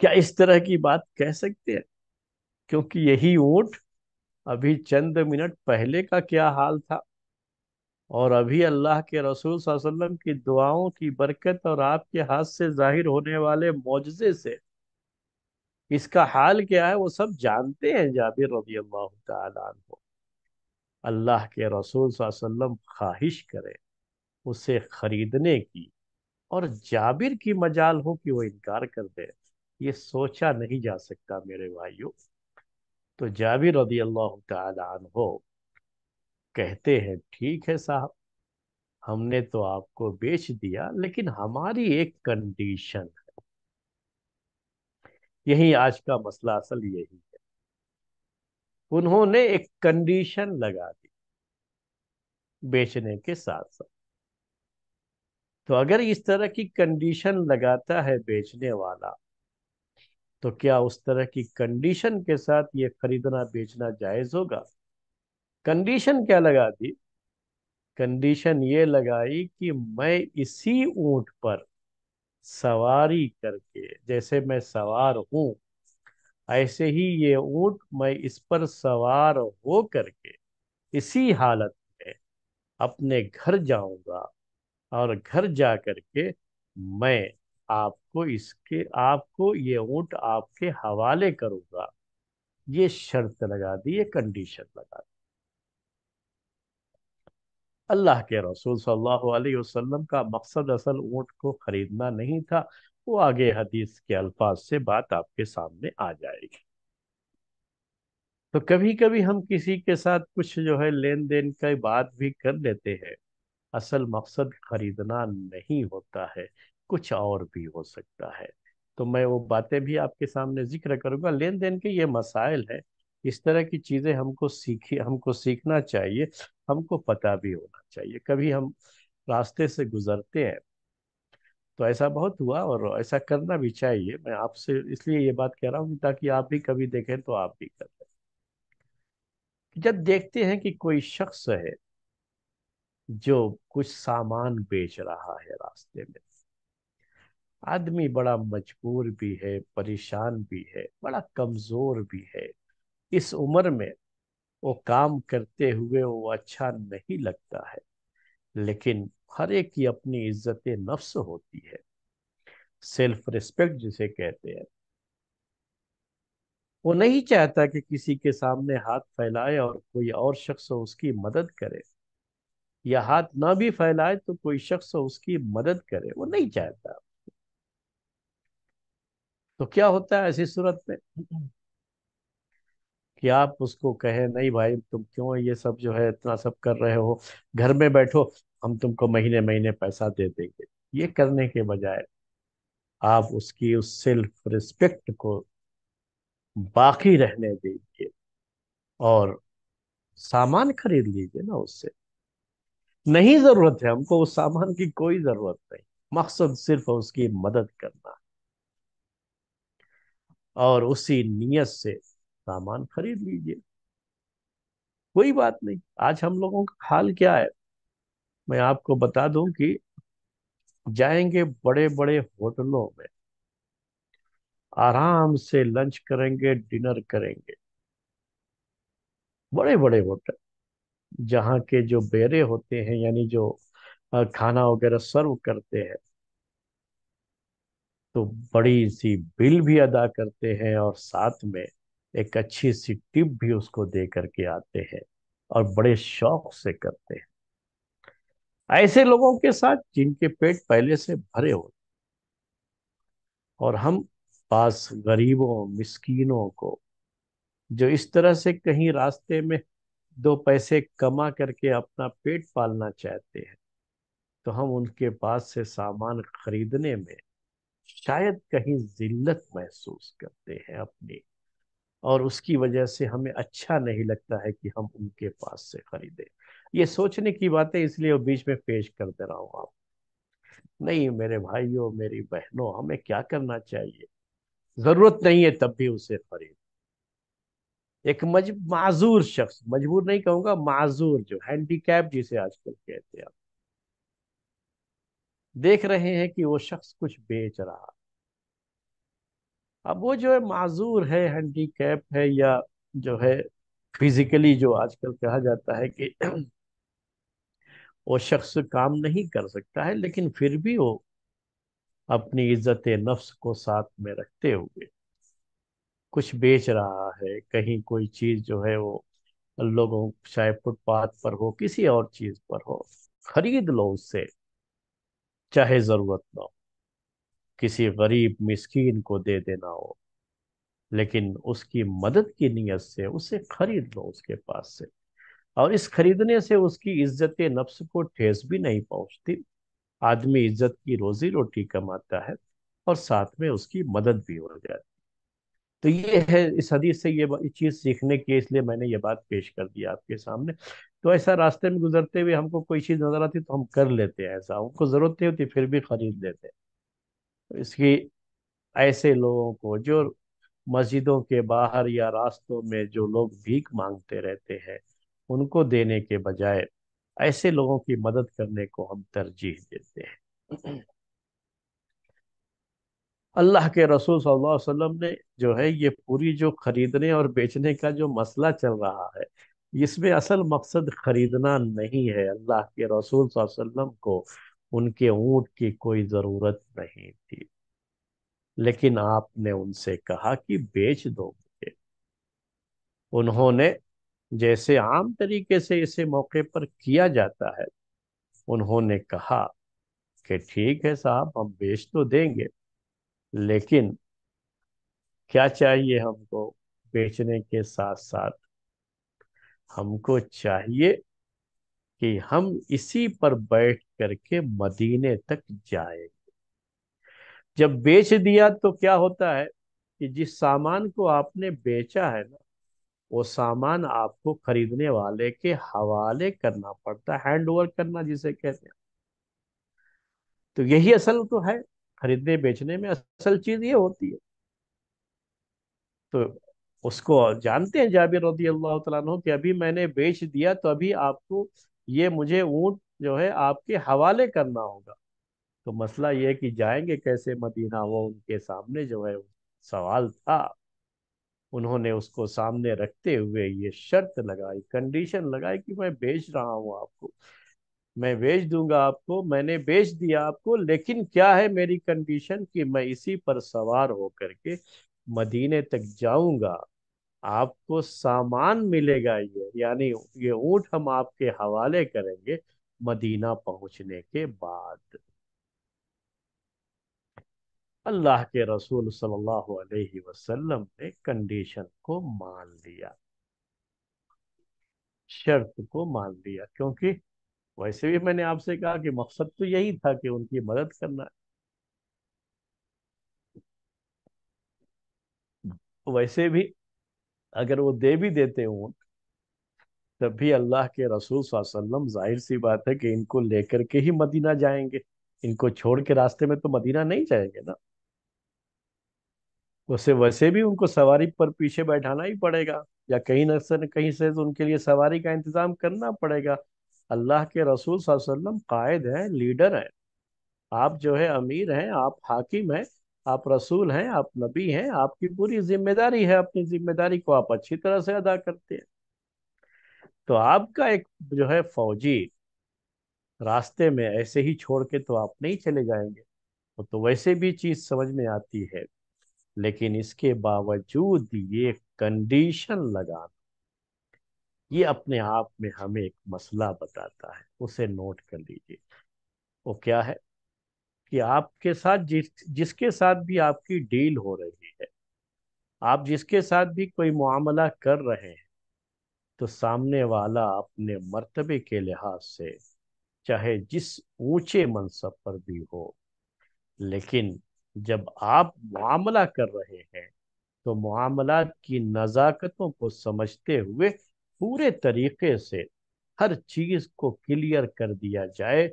क्या इस तरह की बात कह सकते हैं क्योंकि यही ऊंट अभी चंद मिनट पहले का क्या हाल था और अभी अल्लाह के रसूल वसल्लम की दुआओं की बरकत और आपके हाथ से जाहिर होने वाले मुआजे से इसका हाल क्या है वो सब जानते हैं जाबिर रजी अल्लाह हो अल्लाह के रसूल वसल्लम ख्वाहिश करें उसे खरीदने की और जाबिर की मजाल हो कि वो इनकार कर दे ये सोचा नहीं जा सकता मेरे भाइयों तो जाबिर रबी अल्लाह हो कहते हैं ठीक है साहब हमने तो आपको बेच दिया लेकिन हमारी एक कंडीशन है यही आज का मसला असल यही है उन्होंने एक कंडीशन लगा दी बेचने के साथ साथ तो अगर इस तरह की कंडीशन लगाता है बेचने वाला तो क्या उस तरह की कंडीशन के साथ ये खरीदना बेचना जायज होगा कंडीशन क्या लगा दी कंडीशन ये लगाई कि मैं इसी ऊंट पर सवारी करके जैसे मैं सवार हूं ऐसे ही ये ऊंट मैं इस पर सवार हो करके इसी हालत में अपने घर जाऊंगा और घर जा करके मैं आपको इसके आपको ये ऊंट आपके हवाले करूंगा ये शर्त लगा दी ये कंडीशन लगा दी अल्लाह के रसूल सल्लल्लाहु अलैहि वसल्लम का मकसद असल ऊँट को ख़रीदना नहीं था वो आगे हदीस के अल्फाज से बात आपके सामने आ जाएगी तो कभी कभी हम किसी के साथ कुछ जो है लेन देन का बात भी कर लेते हैं असल मकसद खरीदना नहीं होता है कुछ और भी हो सकता है तो मैं वो बातें भी आपके सामने जिक्र करूंगा लेन देन के ये मसाइल हैं इस तरह की चीज़ें हमको सीखी हमको सीखना चाहिए हमको पता भी होना चाहिए कभी हम रास्ते से गुजरते हैं तो ऐसा बहुत हुआ और ऐसा करना भी चाहिए मैं आपसे इसलिए ये बात कह रहा हूँ ताकि आप भी कभी देखें तो आप भी कर लें जब देखते हैं कि कोई शख्स है जो कुछ सामान बेच रहा है रास्ते में आदमी बड़ा मजबूर भी है परेशान भी है बड़ा कमजोर भी है इस उम्र में वो काम करते हुए वो अच्छा नहीं लगता है लेकिन हर एक की अपनी इज्जत नफ्स होती है सेल्फ रिस्पेक्ट जिसे कहते हैं वो नहीं चाहता कि किसी के सामने हाथ फैलाए और कोई और शख्स उसकी मदद करे या हाथ ना भी फैलाए तो कोई शख्स उसकी मदद करे वो नहीं चाहता तो क्या होता है ऐसी सूरत में कि आप उसको कहें नहीं भाई तुम क्यों ये सब जो है इतना सब कर रहे हो घर में बैठो हम तुमको महीने महीने पैसा दे देंगे ये करने के बजाय आप उसकी उस सेल्फ रिस्पेक्ट को बाकी रहने दीजिए और सामान खरीद लीजिए ना उससे नहीं जरूरत है हमको उस सामान की कोई जरूरत नहीं मकसद सिर्फ उसकी मदद करना और उसी नीयत से सामान खरीद लीजिए कोई बात नहीं आज हम लोगों का हाल क्या है मैं आपको बता दूं कि जाएंगे बड़े बड़े होटलों में आराम से लंच करेंगे डिनर करेंगे बड़े बड़े होटल जहाँ के जो बेरे होते हैं यानी जो खाना वगैरह सर्व करते हैं तो बड़ी सी बिल भी अदा करते हैं और साथ में एक अच्छी सी टिप भी उसको दे करके आते हैं और बड़े शौक से करते हैं ऐसे लोगों के साथ जिनके पेट पहले से भरे होते और हम पास गरीबों मिस्कीनों को जो इस तरह से कहीं रास्ते में दो पैसे कमा करके अपना पेट पालना चाहते हैं तो हम उनके पास से सामान खरीदने में शायद कहीं जिल्लत महसूस करते हैं अपनी और उसकी वजह से हमें अच्छा नहीं लगता है कि हम उनके पास से खरीदें ये सोचने की बातें इसलिए बीच में पेश कर दे रहा हूँ आप नहीं मेरे भाइयों मेरी बहनों हमें क्या करना चाहिए जरूरत नहीं है तब भी उसे खरीद एक मज माजूर शख्स मजबूर नहीं कहूंगा माजूर जो हैंडीकैप जिसे आजकल कहते हैं आप देख रहे हैं कि वो शख्स कुछ बेच रहा अब वो जो है माजूर है हैंडीकैप है या जो है फिजिकली जो आजकल कहा जाता है कि वो शख्स काम नहीं कर सकता है लेकिन फिर भी वो अपनी इज्जत नफ्स को साथ में रखते हुए कुछ बेच रहा है कहीं कोई चीज़ जो है वो लोगों चाहे फुटपाथ पर हो किसी और चीज़ पर हो खरीद लो उससे चाहे ज़रूरत ना हो किसी गरीब मिस्किन को दे देना हो लेकिन उसकी मदद की नीयत से उसे खरीद लो उसके पास से और इस खरीदने से उसकी इज्जत नफ्स को ठेस भी नहीं पहुंचती आदमी इज्जत की रोजी रोटी कमाता है और साथ में उसकी मदद भी हो जाती तो ये है इस हदीस से ये चीज़ सीखने की इसलिए मैंने ये बात पेश कर दी आपके सामने तो ऐसा रास्ते में गुजरते हुए हमको कोई चीज़ नज़र आती तो हम कर लेते हैं ऐसा उनको ज़रूरत नहीं होती फिर भी ख़रीद लेते हैं इसकी ऐसे लोगों को जो मस्जिदों के बाहर या रास्तों में जो लोग भीख मांगते रहते हैं उनको देने के बजाय ऐसे लोगों की मदद करने को हम तरजीह देते हैं अल्लाह के रसूल सल्लल्लाहु अलैहि वसल्लम ने जो है ये पूरी जो खरीदने और बेचने का जो मसला चल रहा है इसमें असल मकसद खरीदना नहीं है अल्लाह के रसूल वसल्लम को उनके ऊंट की कोई ज़रूरत नहीं थी लेकिन आपने उनसे कहा कि बेच दो मुझे उन्होंने जैसे आम तरीके से इसे मौके पर किया जाता है उन्होंने कहा कि ठीक है साहब हम बेच तो देंगे लेकिन क्या चाहिए हमको बेचने के साथ साथ हमको चाहिए कि हम इसी पर बैठ करके मदीने तक जाएंगे जब बेच दिया तो क्या होता है कि जिस सामान को आपने बेचा है ना वो सामान आपको खरीदने वाले के हवाले करना पड़ता है हैंड ओवर करना जिसे कहते हैं तो यही असल तो है खरीदने बेचने में असल चीज ये होती है तो उसको जानते हैं जाबिर रदी अल्लाह तु कि अभी मैंने बेच दिया तो अभी आपको ये मुझे ऊँट जो है आपके हवाले करना होगा तो मसला ये कि जाएंगे कैसे मदीना वो उनके सामने जो है सवाल था उन्होंने उसको सामने रखते हुए ये शर्त लगाई कंडीशन लगाई कि मैं बेच रहा हूँ आपको मैं बेच दूंगा आपको मैंने बेच दिया आपको लेकिन क्या है मेरी कंडीशन कि मैं इसी पर सवार होकर के मदीने तक जाऊंगा आपको सामान मिलेगा ये यानी ये ऊँट हम आपके हवाले करेंगे मदीना पहुंचने के बाद अल्लाह के रसूल सल्लल्लाहु अलैहि वसल्लम ने कंडीशन को मान लिया शर्त को मान लिया क्योंकि वैसे भी मैंने आपसे कहा कि मकसद तो यही था कि उनकी मदद करना है वैसे भी अगर वो दे भी देते ऊँट तब भी अल्लाह के रसूल वसल्लम जाहिर सी बात है कि इनको लेकर के ही मदीना जाएंगे इनको छोड़ के रास्ते में तो मदीना नहीं जाएंगे ना वैसे वैसे भी उनको सवारी पर पीछे बैठाना ही पड़ेगा या कहीं न से कहीं से तो उनके लिए सवारी का इंतजाम करना पड़ेगा अल्लाह के रसूल वसल्लम कायद हैं लीडर हैं आप जो है अमीर हैं आप हाकिम हैं आप रसूल हैं आप नबी हैं आपकी पूरी जिम्मेदारी है अपनी जिम्मेदारी को आप अच्छी तरह से अदा करते हैं तो आपका एक जो है फौजी रास्ते में ऐसे ही छोड़ के तो आप नहीं चले जाएंगे वो तो वैसे भी चीज समझ में आती है लेकिन इसके बावजूद ये कंडीशन लगाना ये अपने आप में हमें एक मसला बताता है उसे नोट कर लीजिए वो क्या है कि आपके साथ जिस जिसके साथ भी आपकी डील हो रही है आप जिसके साथ भी कोई मामला कर रहे हैं तो सामने वाला अपने मर्तबे के लिहाज से चाहे जिस ऊंचे मनसब पर भी हो लेकिन जब आप मामला कर रहे हैं तो मामला की नज़ाकतों को समझते हुए पूरे तरीके से हर चीज़ को क्लियर कर दिया जाए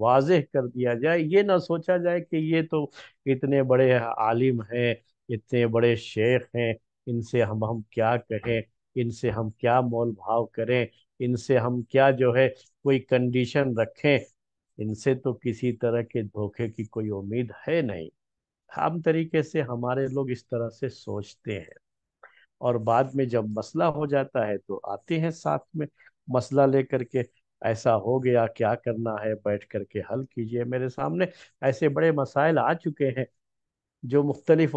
वाजह कर दिया जाए ये ना सोचा जाए कि ये तो इतने बड़े आलिम हैं इतने बड़े शेख हैं इनसे हम हम क्या कहें इनसे हम क्या मोल भाव करें इनसे हम क्या जो है कोई कंडीशन रखें इनसे तो किसी तरह के धोखे की कोई उम्मीद है नहीं आम तरीके से हमारे लोग इस तरह से सोचते हैं और बाद में जब मसला हो जाता है तो आते हैं साथ में मसला लेकर के ऐसा हो गया क्या करना है बैठ करके हल कीजिए मेरे सामने ऐसे बड़े मसाइल आ चुके हैं जो मुख्तलिफ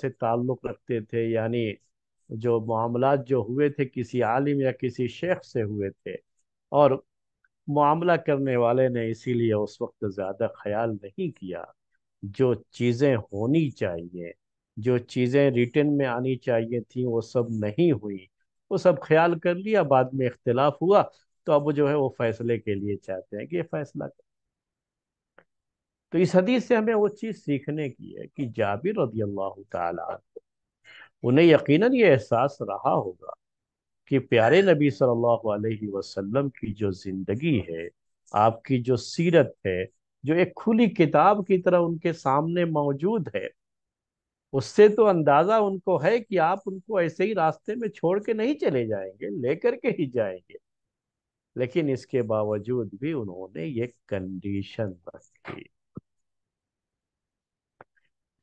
से ताल्लुक़ रखते थे यानी जो मामला जो हुए थे किसी आलिम या किसी शेख से हुए थे और मामला करने वाले ने इसीलिए उस वक्त ज़्यादा ख्याल नहीं किया जो चीज़ें होनी चाहिए जो चीज़ें रिटर्न में आनी चाहिए थी वो सब नहीं हुई वो सब ख्याल कर लिया बाद में इख्तलाफ हुआ तो अब जो है वो फैसले के लिए चाहते हैं कि ये फैसला कर तो इस हदीस से हमें वो चीज़ सीखने की है कि जाबिर रदी अल्लाह उन्हें यकीनन ये एहसास रहा होगा कि प्यारे नबी सल्लल्लाहु अलैहि वसल्लम की जो ज़िंदगी है आपकी जो सीरत है जो एक खुली किताब की तरह उनके सामने मौजूद है उससे तो अंदाज़ा उनको है कि आप उनको ऐसे ही रास्ते में छोड़ के नहीं चले जाएंगे लेकर के ही जाएंगे लेकिन इसके बावजूद भी उन्होंने ये कंडीशन रखी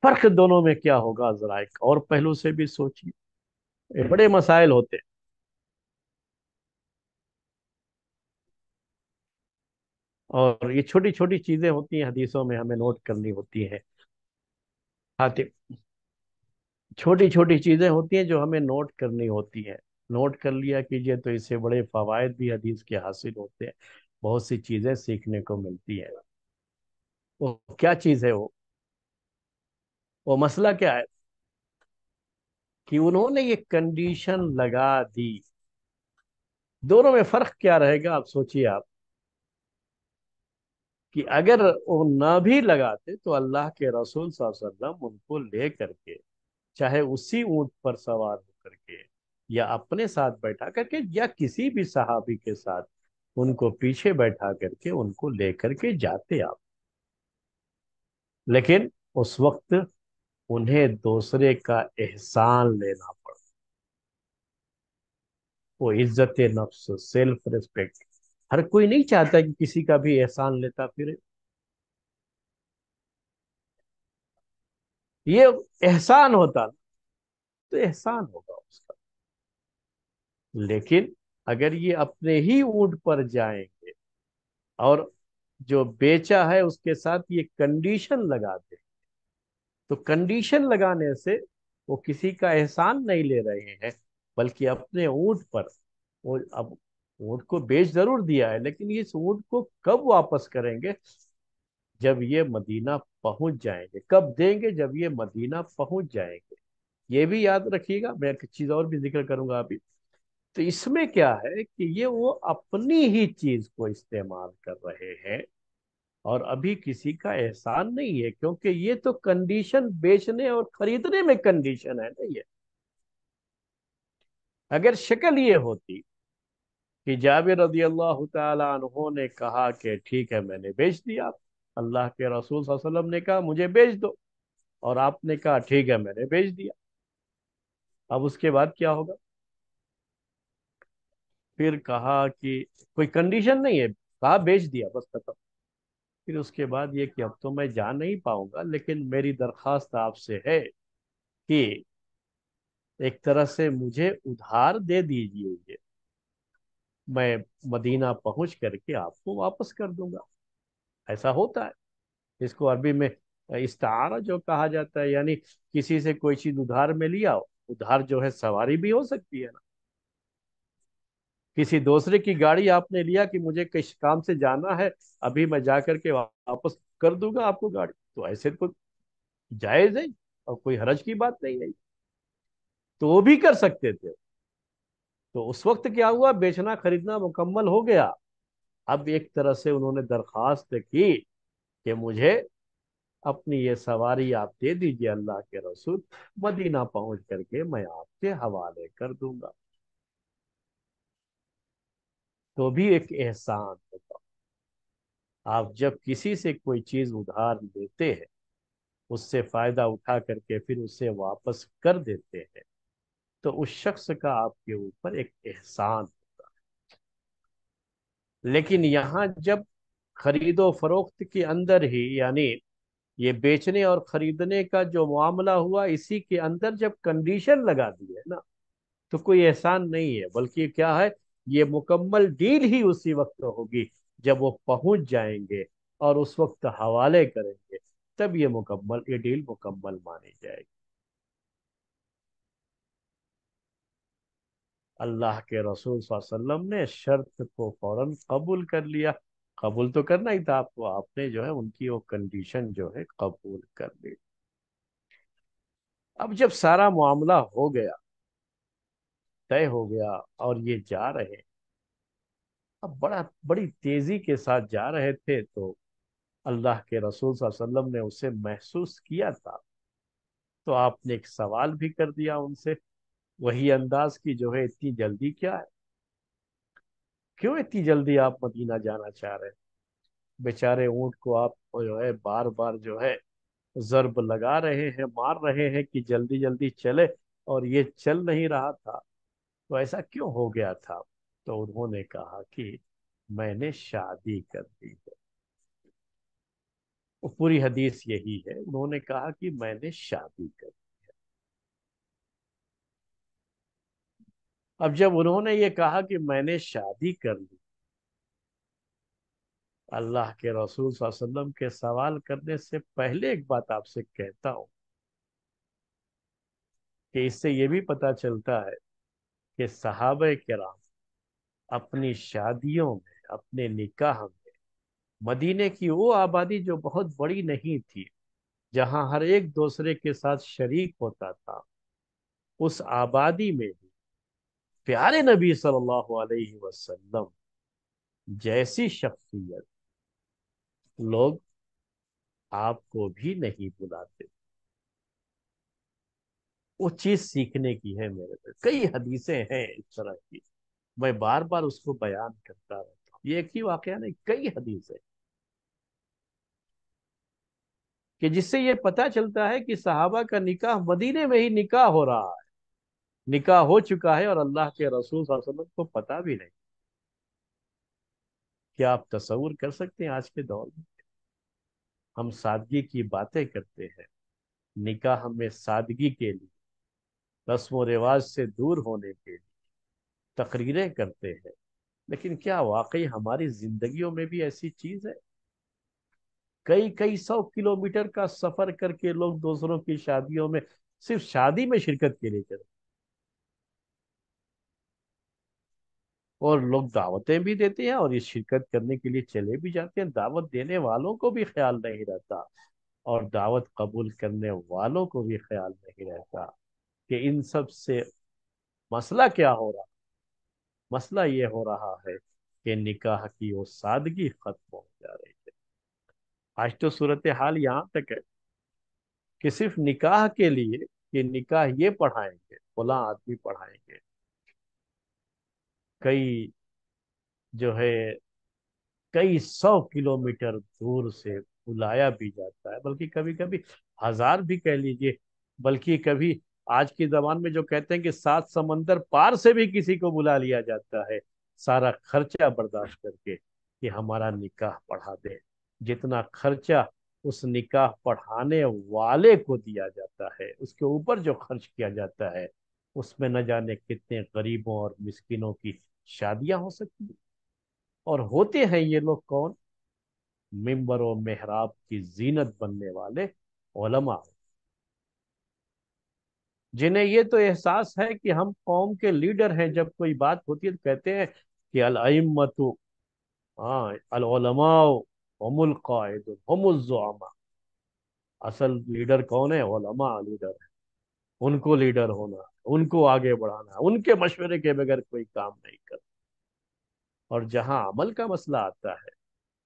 फर्क दोनों में क्या होगा जरा एक और पहलू से भी सोचिए बड़े मसाइल होते हैं और ये छोटी छोटी चीजें होती हैं हदीसों में हमें नोट करनी होती है छोटी छोटी चीजें होती हैं जो हमें नोट करनी होती है नोट कर लिया कीजिए तो इससे बड़े फवायद भी हदीस के हासिल होते हैं बहुत सी चीज़ें सीखने को मिलती है वो क्या चीज़ है वो वो मसला क्या है कि उन्होंने ये कंडीशन लगा दी दोनों में फर्क क्या रहेगा आप सोचिए आप कि अगर वो ना भी लगाते तो अल्लाह के रसूल वसल्लम उनको ले करके चाहे उसी ऊंट पर सवार करके या अपने साथ बैठा करके या किसी भी सहाबी के साथ उनको पीछे बैठा करके उनको लेकर के जाते आप लेकिन उस वक्त उन्हें दूसरे का एहसान लेना पड़ा वो इज्जत नफ्स सेल्फ रिस्पेक्ट हर कोई नहीं चाहता कि किसी का भी एहसान लेता फिर ये एहसान होता तो एहसान होगा लेकिन अगर ये अपने ही ऊंट पर जाएंगे और जो बेचा है उसके साथ ये कंडीशन लगा दे तो कंडीशन लगाने से वो किसी का एहसान नहीं ले रहे हैं बल्कि अपने ऊंट पर वो अब ऊंट को बेच जरूर दिया है लेकिन इस ऊंट को कब वापस करेंगे जब ये मदीना पहुंच जाएंगे कब देंगे जब ये मदीना पहुंच जाएंगे ये भी याद रखिएगा मैं एक चीज़ और भी जिक्र करूंगा अभी तो इसमें क्या है कि ये वो अपनी ही चीज को इस्तेमाल कर रहे हैं और अभी किसी का एहसान नहीं है क्योंकि ये तो कंडीशन बेचने और खरीदने में कंडीशन है ना ये अगर शक्ल ये होती कि जाबिर रजी अल्लाह तहों ने कहा कि ठीक है मैंने बेच दिया अल्लाह के रसूल वसल्लम ने कहा मुझे बेच दो और आपने कहा ठीक है मैंने बेच दिया अब उसके बाद क्या होगा फिर कहा कि कोई कंडीशन नहीं है कहा बेच दिया बस खत्म फिर उसके बाद ये कि अब तो मैं जा नहीं पाऊंगा लेकिन मेरी दरख्वास्त आपसे है कि एक तरह से मुझे उधार दे दीजिए ये मैं मदीना पहुंच करके आपको वापस कर दूंगा ऐसा होता है इसको अरबी में इस्तारा जो कहा जाता है यानी किसी से कोई चीज उधार में लिया हो उधार जो है सवारी भी हो सकती है ना किसी दूसरे की गाड़ी आपने लिया कि मुझे किस काम से जाना है अभी मैं जा करके वापस कर दूंगा आपको गाड़ी तो ऐसे तो जायज है और कोई हरज की बात नहीं है तो वो भी कर सकते थे तो उस वक्त क्या हुआ बेचना खरीदना मुकम्मल हो गया अब एक तरह से उन्होंने दरख्वास्त की कि मुझे अपनी ये सवारी आप दे दीजिए अल्लाह के रसूल मदीना पहुंच करके मैं आपके हवाले कर दूंगा तो भी एक एहसान होता आप जब किसी से कोई चीज उधार लेते हैं उससे फायदा उठा करके फिर उसे वापस कर देते हैं तो उस शख्स का आपके ऊपर एक एहसान होता है लेकिन यहां जब खरीदो फरोख्त के अंदर ही यानी ये बेचने और खरीदने का जो मामला हुआ इसी के अंदर जब कंडीशन लगा दी है ना तो कोई एहसान नहीं है बल्कि क्या है ये मुकम्मल डील ही उसी वक्त होगी जब वो पहुंच जाएंगे और उस वक्त हवाले करेंगे तब ये मुकम्मल ये डील मुकम्मल मानी जाएगी अल्लाह के रसूल वसल्लम ने शर्त को फौरन कबूल कर लिया कबूल तो करना ही था आपको आपने जो है उनकी वो कंडीशन जो है कबूल कर ली अब जब सारा मामला हो गया तय हो गया और ये जा रहे अब बड़ा बड़ी तेजी के साथ जा रहे थे तो अल्लाह के रसूल वसल्लम ने उसे महसूस किया था तो आपने एक सवाल भी कर दिया उनसे वही अंदाज की जो है इतनी जल्दी क्या है क्यों इतनी जल्दी आप मदीना जाना चाह रहे बेचारे ऊंट को आप जो है बार बार जो है जरब लगा रहे हैं मार रहे हैं कि जल्दी जल्दी चले और ये चल नहीं रहा था तो ऐसा क्यों हो गया था तो उन्होंने कहा कि मैंने शादी कर दी है वो पूरी हदीस यही है उन्होंने कहा कि मैंने शादी कर दी है अब जब उन्होंने ये कहा कि मैंने शादी कर ली अल्लाह के रसूल वसल्लम के सवाल करने से पहले एक बात आपसे कहता हूं कि इससे यह भी पता चलता है कि सहाब कराम अपनी शादियों में अपने निकाह में मदीने की वो आबादी जो बहुत बड़ी नहीं थी जहाँ हर एक दूसरे के साथ शरीक होता था उस आबादी में भी प्यारे नबी सल्लल्लाहु अलैहि वसल्लम जैसी शख्सियत लोग आपको भी नहीं बुलाते वो चीज सीखने की है मेरे में कई हदीसें हैं इस तरह की मैं बार बार उसको बयान करता रहता हूँ ये एक ही वाक्य नहीं कई हदीसें कि जिससे ये पता चलता है कि सहाबा का निकाह मदीने में ही निकाह हो रहा है निकाह हो चुका है और अल्लाह के रसूल वसल्लम को पता भी नहीं क्या आप तस्वर कर सकते हैं आज के दौर में हम सादगी की बातें करते हैं निकाह में सादगी के लिए रस्म रिवाज से दूर होने के लिए तकरीरें करते हैं लेकिन क्या वाकई हमारी जिंदगियों में भी ऐसी चीज़ है कई कई सौ किलोमीटर का सफर करके लोग दूसरों की शादियों में सिर्फ शादी में शिरकत के लिए चले और लोग दावतें भी देते हैं और ये शिरकत करने के लिए चले भी जाते हैं दावत देने वालों को भी ख्याल नहीं रहता और दावत कबूल करने वालों को भी ख्याल नहीं रहता कि इन सब से मसला क्या हो रहा मसला ये हो रहा है कि निकाह की वो सादगी खत्म हो जा रही है आज तो सूरत हाल यहाँ तक है कि सिर्फ निकाह के लिए कि निकाह ये पढ़ाएंगे बोला आदमी पढ़ाएंगे कई जो है कई सौ किलोमीटर दूर से बुलाया भी जाता है बल्कि कभी कभी हजार भी कह लीजिए बल्कि कभी आज के जमान में जो कहते हैं कि सात समंदर पार से भी किसी को बुला लिया जाता है सारा खर्चा बर्दाश्त करके कि हमारा निकाह पढ़ा दे जितना खर्चा उस निकाह पढ़ाने वाले को दिया जाता है उसके ऊपर जो खर्च किया जाता है उसमें न जाने कितने गरीबों और मिस्किनों की शादियां हो सकती हैं और होते हैं ये लोग कौन मेम्बर व मेहराब की जीनत बनने वाले ओलमा जिन्हें ये तो एहसास है कि हम कौम के लीडर हैं जब कोई बात होती है तो कहते हैं कि अलमतु हाँ अलमाओमुलकायदमा असल लीडर कौन है ओलमा लीडर है उनको लीडर होना उनको आगे बढ़ाना उनके मशवरे के बगैर कोई काम नहीं कर और जहां अमल का मसला आता है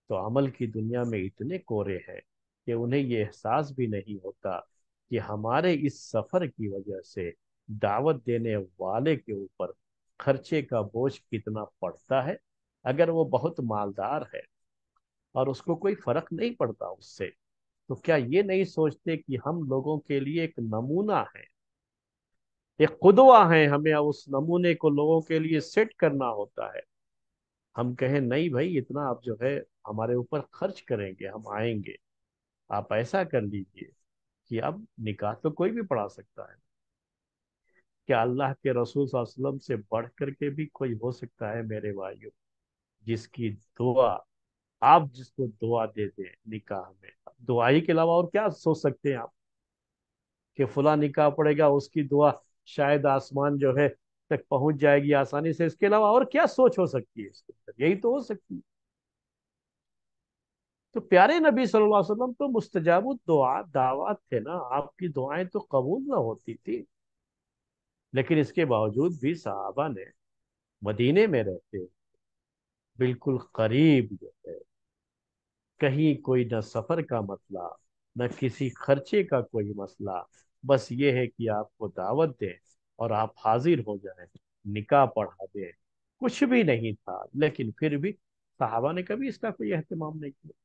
तो अमल की दुनिया में इतने कोरे हैं कि उन्हें ये एहसास भी नहीं होता कि हमारे इस सफर की वजह से दावत देने वाले के ऊपर खर्चे का बोझ कितना पड़ता है अगर वो बहुत मालदार है और उसको कोई फर्क नहीं पड़ता उससे तो क्या ये नहीं सोचते कि हम लोगों के लिए एक नमूना है एक खुदवा है हमें उस नमूने को लोगों के लिए सेट करना होता है हम कहें नहीं भाई इतना आप जो है हमारे ऊपर खर्च करेंगे हम आएंगे आप ऐसा कर लीजिए कि अब निकाह तो कोई भी पढ़ा सकता है क्या अल्लाह के रसूल वसल्लम से बढ़ करके भी कोई हो सकता है मेरे भाइयों जिसकी दुआ आप जिसको दुआ देते हैं निकाह में दुआई के अलावा और क्या सोच सकते हैं आप कि फुला निकाह पड़ेगा उसकी दुआ शायद आसमान जो है तक पहुंच जाएगी आसानी से इसके अलावा और क्या सोच हो सकती है इसके अंदर यही तो हो सकती है तो प्यारे नबी सल्लल्लाहु अलैहि वसल्लम तो मुस्तजाब दुआ दावत थे ना आपकी दुआएं तो कबूल ना होती थी लेकिन इसके बावजूद भी साहबा ने मदीने में रहते बिल्कुल करीब जो है कहीं कोई ना सफर का मसला न किसी खर्चे का कोई मसला बस ये है कि आपको दावत दें और आप हाजिर हो जाए निकाह पढ़ा दें कुछ भी नहीं था लेकिन फिर भी साहबा ने कभी इसका कोई अहतमाम नहीं किया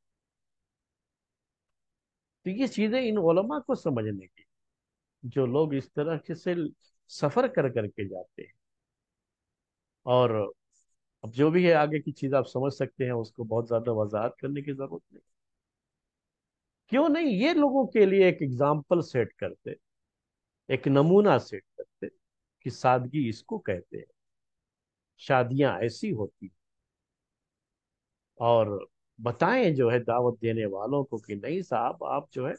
तो ये चीज़ें इन ओलमा को समझने की जो लोग इस तरह से सफ़र कर करके जाते हैं और अब जो भी है आगे की चीज़ आप समझ सकते हैं उसको बहुत ज़्यादा वजाहत करने की ज़रूरत नहीं क्यों नहीं ये लोगों के लिए एक एग्ज़ाम्पल सेट करते एक नमूना सेट करते कि सादगी इसको कहते हैं शादियां ऐसी होती हैं और बताएं जो है दावत देने वालों को कि नहीं साहब आप जो है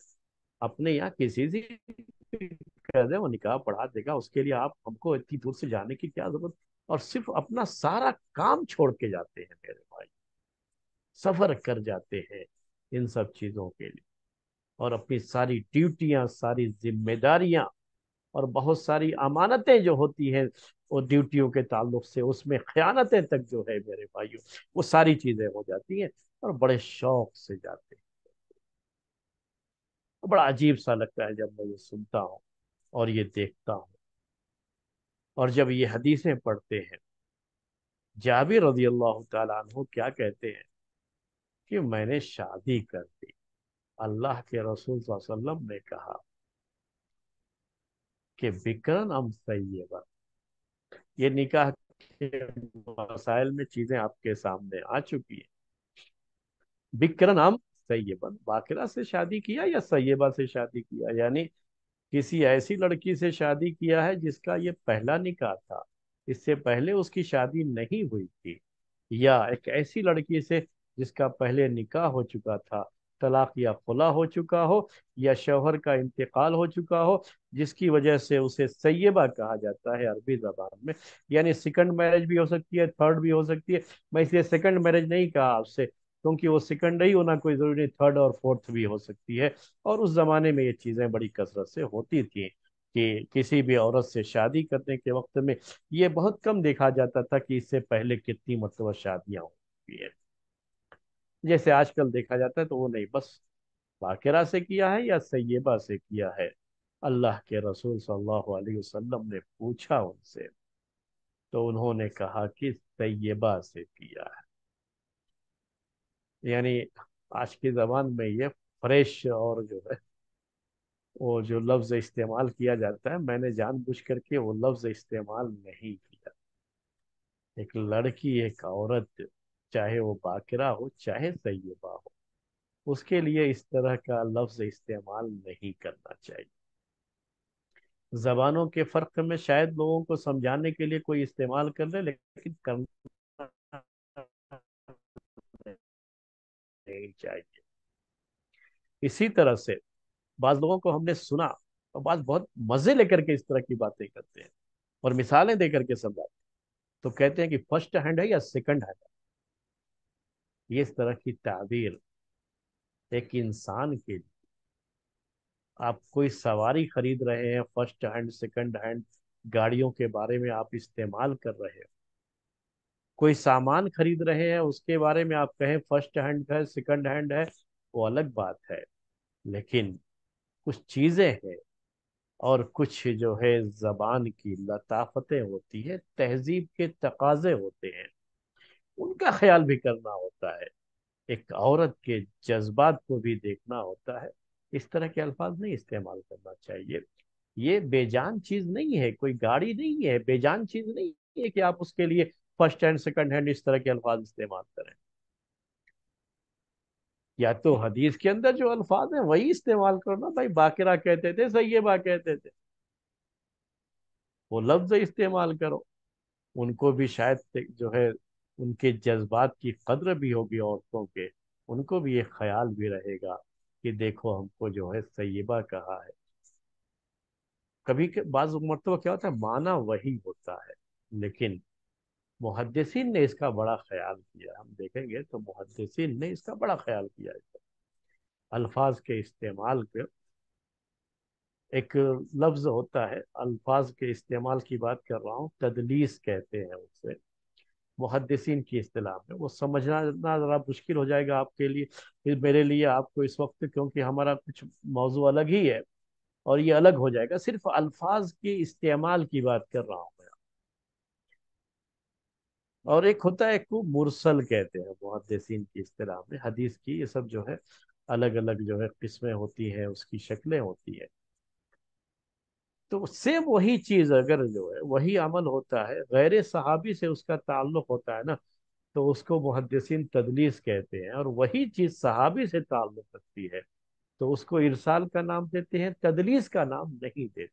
अपने यहाँ किसी से कह दे वो निकाह पढ़ा देगा उसके लिए आप हमको इतनी दूर से जाने की क्या जरूरत और सिर्फ अपना सारा काम छोड़ के जाते हैं मेरे भाई सफर कर जाते हैं इन सब चीजों के लिए और अपनी सारी ड्यूटियां सारी जिम्मेदारियां और बहुत सारी अमानतें जो होती हैं और ड्यूटियों के ताल्लुक से उसमें ख्यानतें तक जो है मेरे भाइयों वो सारी चीज़ें हो जाती हैं और बड़े शौक से जाते हैं बड़ा अजीब सा लगता है जब मैं ये सुनता हूँ और ये देखता हूँ और जब ये हदीसें पढ़ते हैं जाबिर रजी अल्लाह तु क्या कहते हैं कि मैंने शादी कर दी अल्लाह के रसूल वसल्लम ने कहा कि बिकरन अम सैबा ये निकाह के मसाइल में चीजें आपके सामने आ चुकी है बिक्र नाम सैयबन बाकरा से शादी किया या सैयबा से शादी किया यानी किसी ऐसी लड़की से शादी किया है जिसका ये पहला निकाह था इससे पहले उसकी शादी नहीं हुई थी या एक ऐसी लड़की से जिसका पहले निकाह हो चुका था तलाक या खुला हो चुका हो या शोहर का इंतकाल हो चुका हो जिसकी वजह से उसे सैयबा कहा जाता है अरबी जबान में यानी सेकंड मैरिज भी हो सकती है थर्ड भी हो सकती है मैं इसलिए सेकंड मैरिज नहीं कहा आपसे क्योंकि वो सेकंड ही होना कोई ज़रूरी नहीं थर्ड और फोर्थ भी हो सकती है और उस ज़माने में ये चीज़ें बड़ी कसरत से होती थी कि किसी भी औरत से शादी करने के वक्त में ये बहुत कम देखा जाता था कि इससे पहले कितनी मतलब शादियाँ होती है जैसे आजकल देखा जाता है तो वो नहीं बस बाकरा से किया है या सैयबा से किया है अल्लाह के रसूल सल्लल्लाहु अलैहि वसल्लम ने पूछा उनसे तो उन्होंने कहा कि सैयबा से किया है यानी आज के जबान में ये फ्रेश और जो है वो जो लफ्ज़ इस्तेमाल किया जाता है मैंने जानबूझ करके वो लफ्ज़ इस्तेमाल नहीं किया एक लड़की एक औरत चाहे वो बाकरा हो चाहे सैयबा हो उसके लिए इस तरह का लफ्ज इस्तेमाल नहीं करना चाहिए जबानों के फर्क में शायद लोगों को समझाने के लिए कोई इस्तेमाल कर ले, लेकिन करना नहीं चाहिए इसी तरह से बाज लोगों को हमने सुना और बाज बहुत मजे लेकर के इस तरह की बातें करते हैं और मिसालें देकर के समझाते हैं तो कहते हैं कि फर्स्ट हैंड है या सेकंड हैंड है ये इस तरह की ताबीर एक इंसान के लिए आप कोई सवारी खरीद रहे हैं फर्स्ट हैंड सेकंड हैंड गाड़ियों के बारे में आप इस्तेमाल कर रहे हो कोई सामान खरीद रहे हैं उसके बारे में आप कहें फर्स्ट हैंड है सेकंड हैंड है वो अलग बात है लेकिन कुछ चीज़ें हैं और कुछ जो है ज़बान की लताफतें होती है तहजीब के तकाजे होते हैं उनका ख्याल भी करना होता है एक औरत के जज्बात को भी देखना होता है इस तरह के अल्फाज नहीं इस्तेमाल करना चाहिए ये बेजान चीज नहीं है कोई गाड़ी नहीं है बेजान चीज नहीं है कि आप उसके लिए फर्स्ट हैंड सेकंड हैंड इस तरह के अल्फाज इस्तेमाल करें या तो हदीस के अंदर जो अल्फाज है वही इस्तेमाल करो ना भाई बाकिरा कहते थे बा कहते थे वो लफ्ज इस्तेमाल करो उनको भी शायद जो है उनके जज्बात की कदर भी होगी औरतों के उनको भी ये ख्याल भी रहेगा कि देखो हमको जो है सैबा कहा है कभी के बाज़ मरतबा क्या होता है माना वही होता है लेकिन मुहदसिन ने इसका बड़ा ख्याल किया हम देखेंगे तो मुहदसिन ने इसका बड़ा ख्याल किया अल्फाज के इस्तेमाल पे एक लफ्ज़ होता है अल्फाज के इस्तेमाल की बात कर रहा हूँ तदलीस कहते हैं उसे मुहदसिन की अतलाह में वो समझना इतना ज़रा मुश्किल हो जाएगा आपके लिए फिर मेरे लिए आपको इस वक्त क्योंकि हमारा कुछ मौजू अलग ही है और ये अलग हो जाएगा सिर्फ अल्फाज के इस्तेमाल की बात कर रहा हूँ मैं और एक होता है को मुरसल कहते हैं मुहदसिन की अतलाह में हदीस की ये सब जो है अलग अलग जो है किस्में होती हैं उसकी शक्लें होती है तो सेम वही चीज अगर जो है वही अमल होता है गैर सहाबी से उसका ताल्लुक होता है ना तो उसको मुहदसिन तदलीस कहते हैं और वही चीज सहाबी से ताल्लुक रखती है तो उसको इरसाल का नाम देते हैं तदलीस का नाम नहीं देते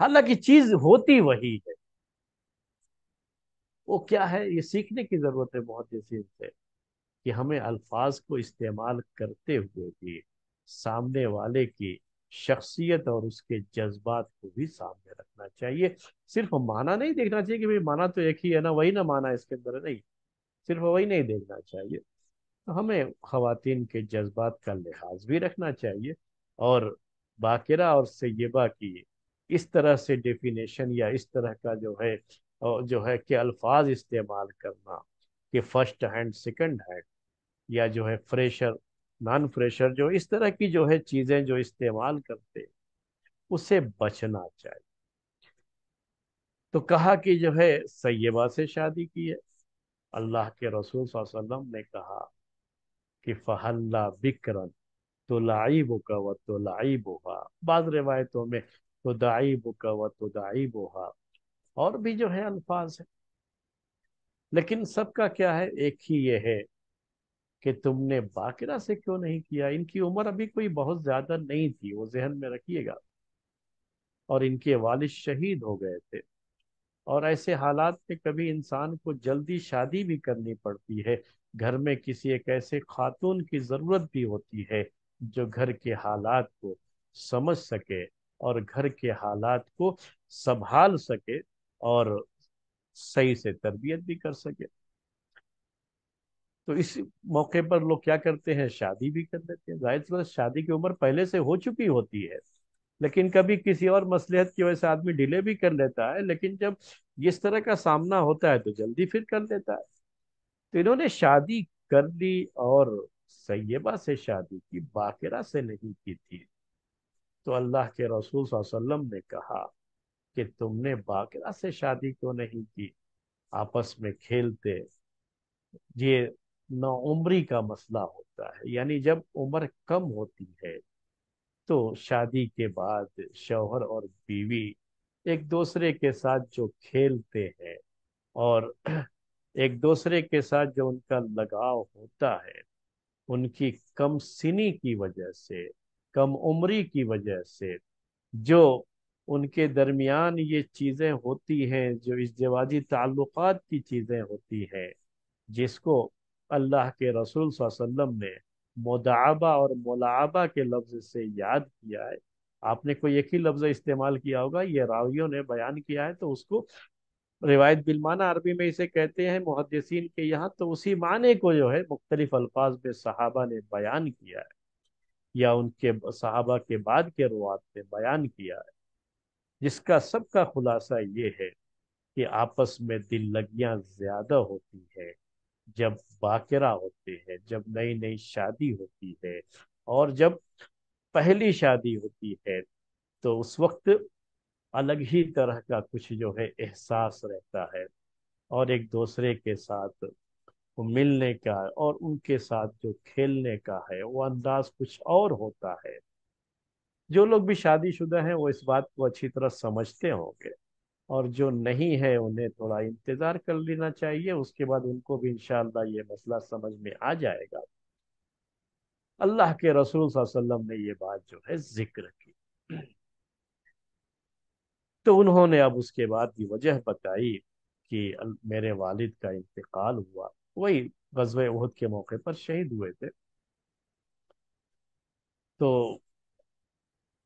हालांकि चीज होती वही है वो क्या है ये सीखने की जरूरत है बहुत से कि हमें अल्फाज को इस्तेमाल करते हुए भी सामने वाले की शख्सियत और उसके जज्बात को भी सामने रखना चाहिए सिर्फ माना नहीं देखना चाहिए कि भाई माना तो एक ही है ना वही ना माना इसके अंदर नहीं सिर्फ वही नहीं देखना चाहिए तो हमें खातन के जज्बात का लिहाज भी रखना चाहिए और बाकरा और सैबा की इस तरह से डेफिनेशन या इस तरह का जो है और जो है कि अल्फाज इस्तेमाल करना कि फर्स्ट हैंड सेकंड हैंड या जो है फ्रेशर नॉन फ्रेशर जो इस तरह की जो है चीज़ें जो इस्तेमाल करते उसे बचना चाहिए तो कहा कि जो है सैयबा से शादी की है अल्लाह के रसूल वसल्लम ने कहा कि फ़हल्ला बिक्रन तो लाई बुका व तो लाई बोहा बाद रिवायतों में तो दाई बुका व तो दाई बोहा और भी जो है अल्फाज है लेकिन सबका क्या है एक ही ये है कि तुमने बाकिरा से क्यों नहीं किया इनकी उम्र अभी कोई बहुत ज्यादा नहीं थी वो जहन में रखिएगा और इनके वालिद शहीद हो गए थे और ऐसे हालात में कभी इंसान को जल्दी शादी भी करनी पड़ती है घर में किसी एक ऐसे खातून की ज़रूरत भी होती है जो घर के हालात को समझ सके और घर के हालात को संभाल सके और सही से तरबियत भी कर सके तो इस मौके पर लोग क्या करते हैं शादी भी कर लेते हैं जाहिर सी शादी की उम्र पहले से हो चुकी होती है लेकिन कभी किसी और मसलहत की वजह से आदमी डिले भी कर लेता है लेकिन जब इस तरह का सामना होता है तो जल्दी फिर कर लेता है तो इन्होंने शादी कर ली और सैबा से शादी की बाकरा से नहीं की थी तो अल्लाह के रसूल वसल्लम ने कहा कि तुमने बाकरा से शादी क्यों नहीं की आपस में खेलते ये नौमरी का मसला होता है यानी जब उम्र कम होती है तो शादी के बाद शौहर और बीवी एक दूसरे के साथ जो खेलते हैं और एक दूसरे के साथ जो उनका लगाव होता है उनकी कम सिनी की वजह से कम उम्री की वजह से जो उनके दरमियान ये चीज़ें होती हैं जो इस जवाजी ताल्लुकात की चीज़ें होती हैं जिसको अल्लाह के रसूल वसल्लम ने मुदाबा और मुलाबा के लफ्ज से याद किया है आपने कोई एक ही लफ्ज इस्तेमाल किया होगा ये रावियों ने बयान किया है तो उसको रिवायत बिलमाना अरबी में इसे कहते हैं मुहदसिन के यहाँ तो उसी माने को जो है मुख्तलिफ अल्फाज में सहाबा ने बयान किया है या उनके सहाबा के बाद के रुआत ने बयान किया है जिसका सबका खुलासा ये है कि आपस में दिल लगियाँ ज्यादा होती है जब बाकरा होते हैं जब नई नई शादी होती है और जब पहली शादी होती है तो उस वक्त अलग ही तरह का कुछ जो है एहसास रहता है और एक दूसरे के साथ मिलने का और उनके साथ जो खेलने का है वो अंदाज कुछ और होता है जो लोग भी शादीशुदा हैं वो इस बात को अच्छी तरह समझते होंगे और जो नहीं है उन्हें थोड़ा इंतजार कर लेना चाहिए उसके बाद उनको भी इंशाल्लाह ये मसला समझ में आ जाएगा अल्लाह के रसूल वसल्लम ने ये बात जो है जिक्र की तो उन्होंने अब उसके बाद ये वजह बताई कि मेरे वालिद का इंतकाल हुआ वही गजब उहद के मौके पर शहीद हुए थे तो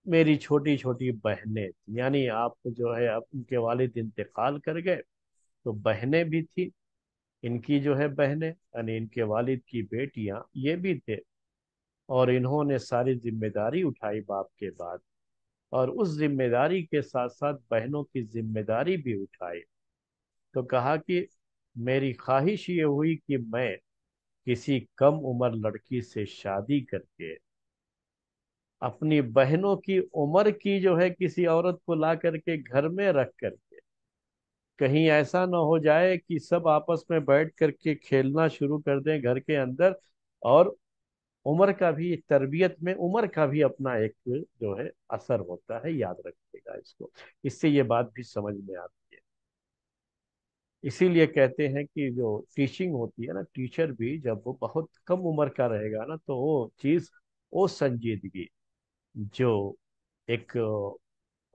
मेरी छोटी छोटी बहनें यानी आप जो है आप उनके वालिद इंतकाल कर गए तो बहनें भी थी इनकी जो है बहनें यानी इनके वालिद की बेटियां ये भी थे और इन्होंने सारी जिम्मेदारी उठाई बाप के बाद और उस जिम्मेदारी के साथ साथ बहनों की जिम्मेदारी भी उठाई तो कहा कि मेरी ख्वाहिश ये हुई कि मैं किसी कम उम्र लड़की से शादी करके अपनी बहनों की उम्र की जो है किसी औरत को ला करके घर में रख करके कहीं ऐसा ना हो जाए कि सब आपस में बैठ करके खेलना शुरू कर दें घर के अंदर और उम्र का भी तरबियत में उम्र का भी अपना एक जो है असर होता है याद रखिएगा इसको इससे ये बात भी समझ में आती है इसीलिए कहते हैं कि जो टीचिंग होती है ना टीचर भी जब वो बहुत कम उम्र का रहेगा ना तो वो चीज़ वो संजीदगी जो एक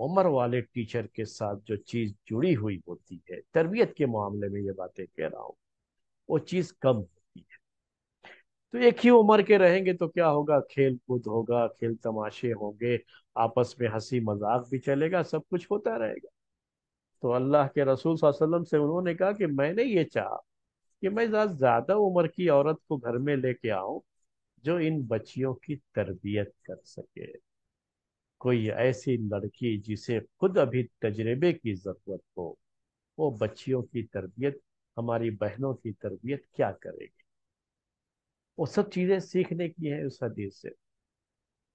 उम्र वाले टीचर के साथ जो चीज़ जुड़ी हुई होती है तरबियत के मामले में ये बातें कह रहा हूँ वो चीज़ कम होती है तो एक ही उम्र के रहेंगे तो क्या होगा खेल कूद होगा खेल तमाशे होंगे आपस में हंसी मजाक भी चलेगा सब कुछ होता रहेगा तो अल्लाह के रसूल वसल्लम से उन्होंने कहा कि मैंने ये चाहा कि मैं ज़्यादा उम्र की औरत को घर में लेके आऊँ जो इन बच्चियों की तरबियत कर सके कोई ऐसी लड़की जिसे खुद अभी तजर्बे की ज़रूरत हो वो बच्चियों की तरबियत हमारी बहनों की तरबियत क्या करेगी वो सब चीज़ें सीखने की हैं उस हदीस से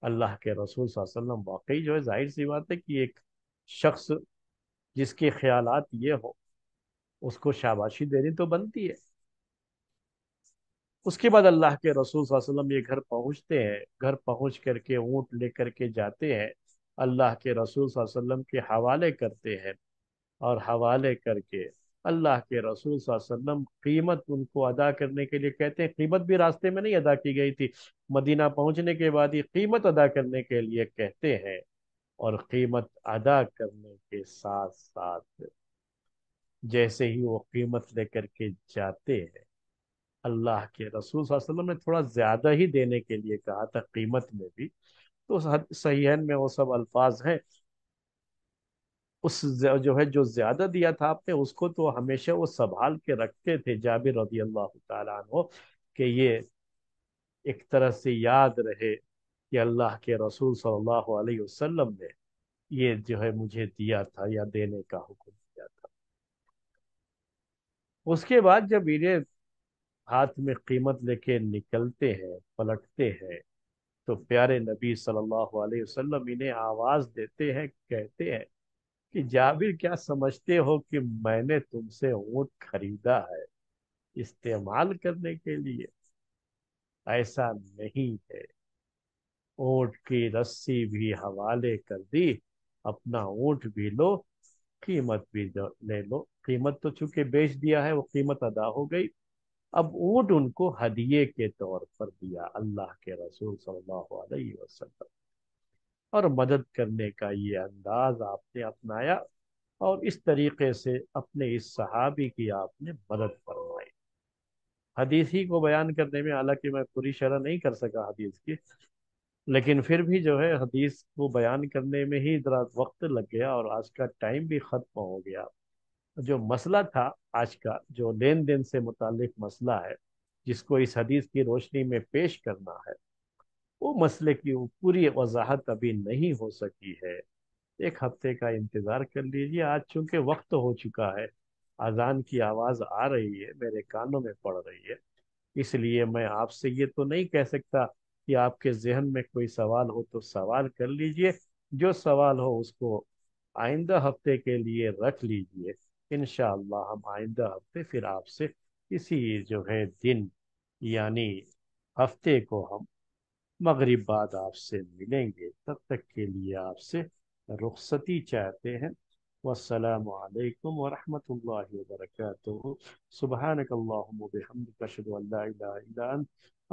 अल्लाह के रसूल वसल्लम वाकई जो है जाहिर सी बात है कि एक शख्स जिसके ख्यालात ये हो उसको शाबाशी देनी तो बनती है उसके बाद अल्लाह के रसूल वसलम ये घर पहुँचते हैं घर पहुँच करके ऊँट ले करके जाते हैं अल्लाह के रसूल वसलम के हवाले करते हैं और हवाले करके अल्लाह के रसूल वसलम कीमत उनको अदा करने के लिए कहते हैं कीमत भी रास्ते में नहीं अदा की गई थी मदीना पहुँचने के बाद ही कीमत अदा करने के लिए कहते हैं और कीमत अदा करने के साथ साथ जैसे ही वो कीमत लेकर के जाते हैं अल्लाह के रसूल वसल्लम ने थोड़ा ज़्यादा ही देने के लिए कहा था कीमत में भी तो सहीहन में वो सब अल्फाज हैं उस जो है जो ज़्यादा दिया था आपने उसको तो हमेशा वो संभाल के रखते थे जाबिर रजी अल्लाह तु कि ये एक तरह से याद रहे कि अल्लाह के रसूल सल्लल्लाहु अलैहि वसल्लम ने ये जो है मुझे दिया था या देने का हुक्म दिया था उसके बाद जब इन्हें हाथ में कीमत लेके निकलते हैं पलटते हैं तो प्यारे नबी सल्लल्लाहु अलैहि वसल्लम इन्हें आवाज़ देते हैं कहते हैं कि जाबिर क्या समझते हो कि मैंने तुमसे ऊंट खरीदा है इस्तेमाल करने के लिए ऐसा नहीं है ऊँट की रस्सी भी हवाले कर दी अपना ऊंट भी लो कीमत भी ले लो कीमत तो चूंकि बेच दिया है वो कीमत अदा हो गई अब ऊट उनको हदिये के तौर पर दिया अल्लाह के रसूल सल्लल्लाहु अलैहि वसल्लम और मदद करने का ये अंदाज आपने अपनाया और इस तरीके से अपने इस सहाबी की आपने मदद फरमाई हदीसी को बयान करने में हालांकि मैं पूरी शरह नहीं कर सका हदीस की लेकिन फिर भी जो है हदीस को बयान करने में ही ज़रा वक्त लग गया और आज का टाइम भी ख़त्म हो गया जो मसला था आज का जो लेन देन से मुतालिक मसला है जिसको इस हदीस की रोशनी में पेश करना है वो मसले की पूरी वजाहत अभी नहीं हो सकी है एक हफ्ते का इंतज़ार कर लीजिए आज चूंकि वक्त हो चुका है अजान की आवाज़ आ रही है मेरे कानों में पड़ रही है इसलिए मैं आपसे ये तो नहीं कह सकता कि आपके जहन में कोई सवाल हो तो सवाल कर लीजिए जो सवाल हो उसको आइंदा हफ्ते के लिए रख लीजिए इन हम आइंदा हफ्ते फिर आपसे इसी जो है दिन यानी हफ्ते को हम मगरब बाद आपसे मिलेंगे तब तक के लिए आपसे रुखसती चाहते हैं वालकम वरहमत ला वरक सुबहानकल्ला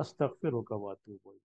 अस्तफ़िर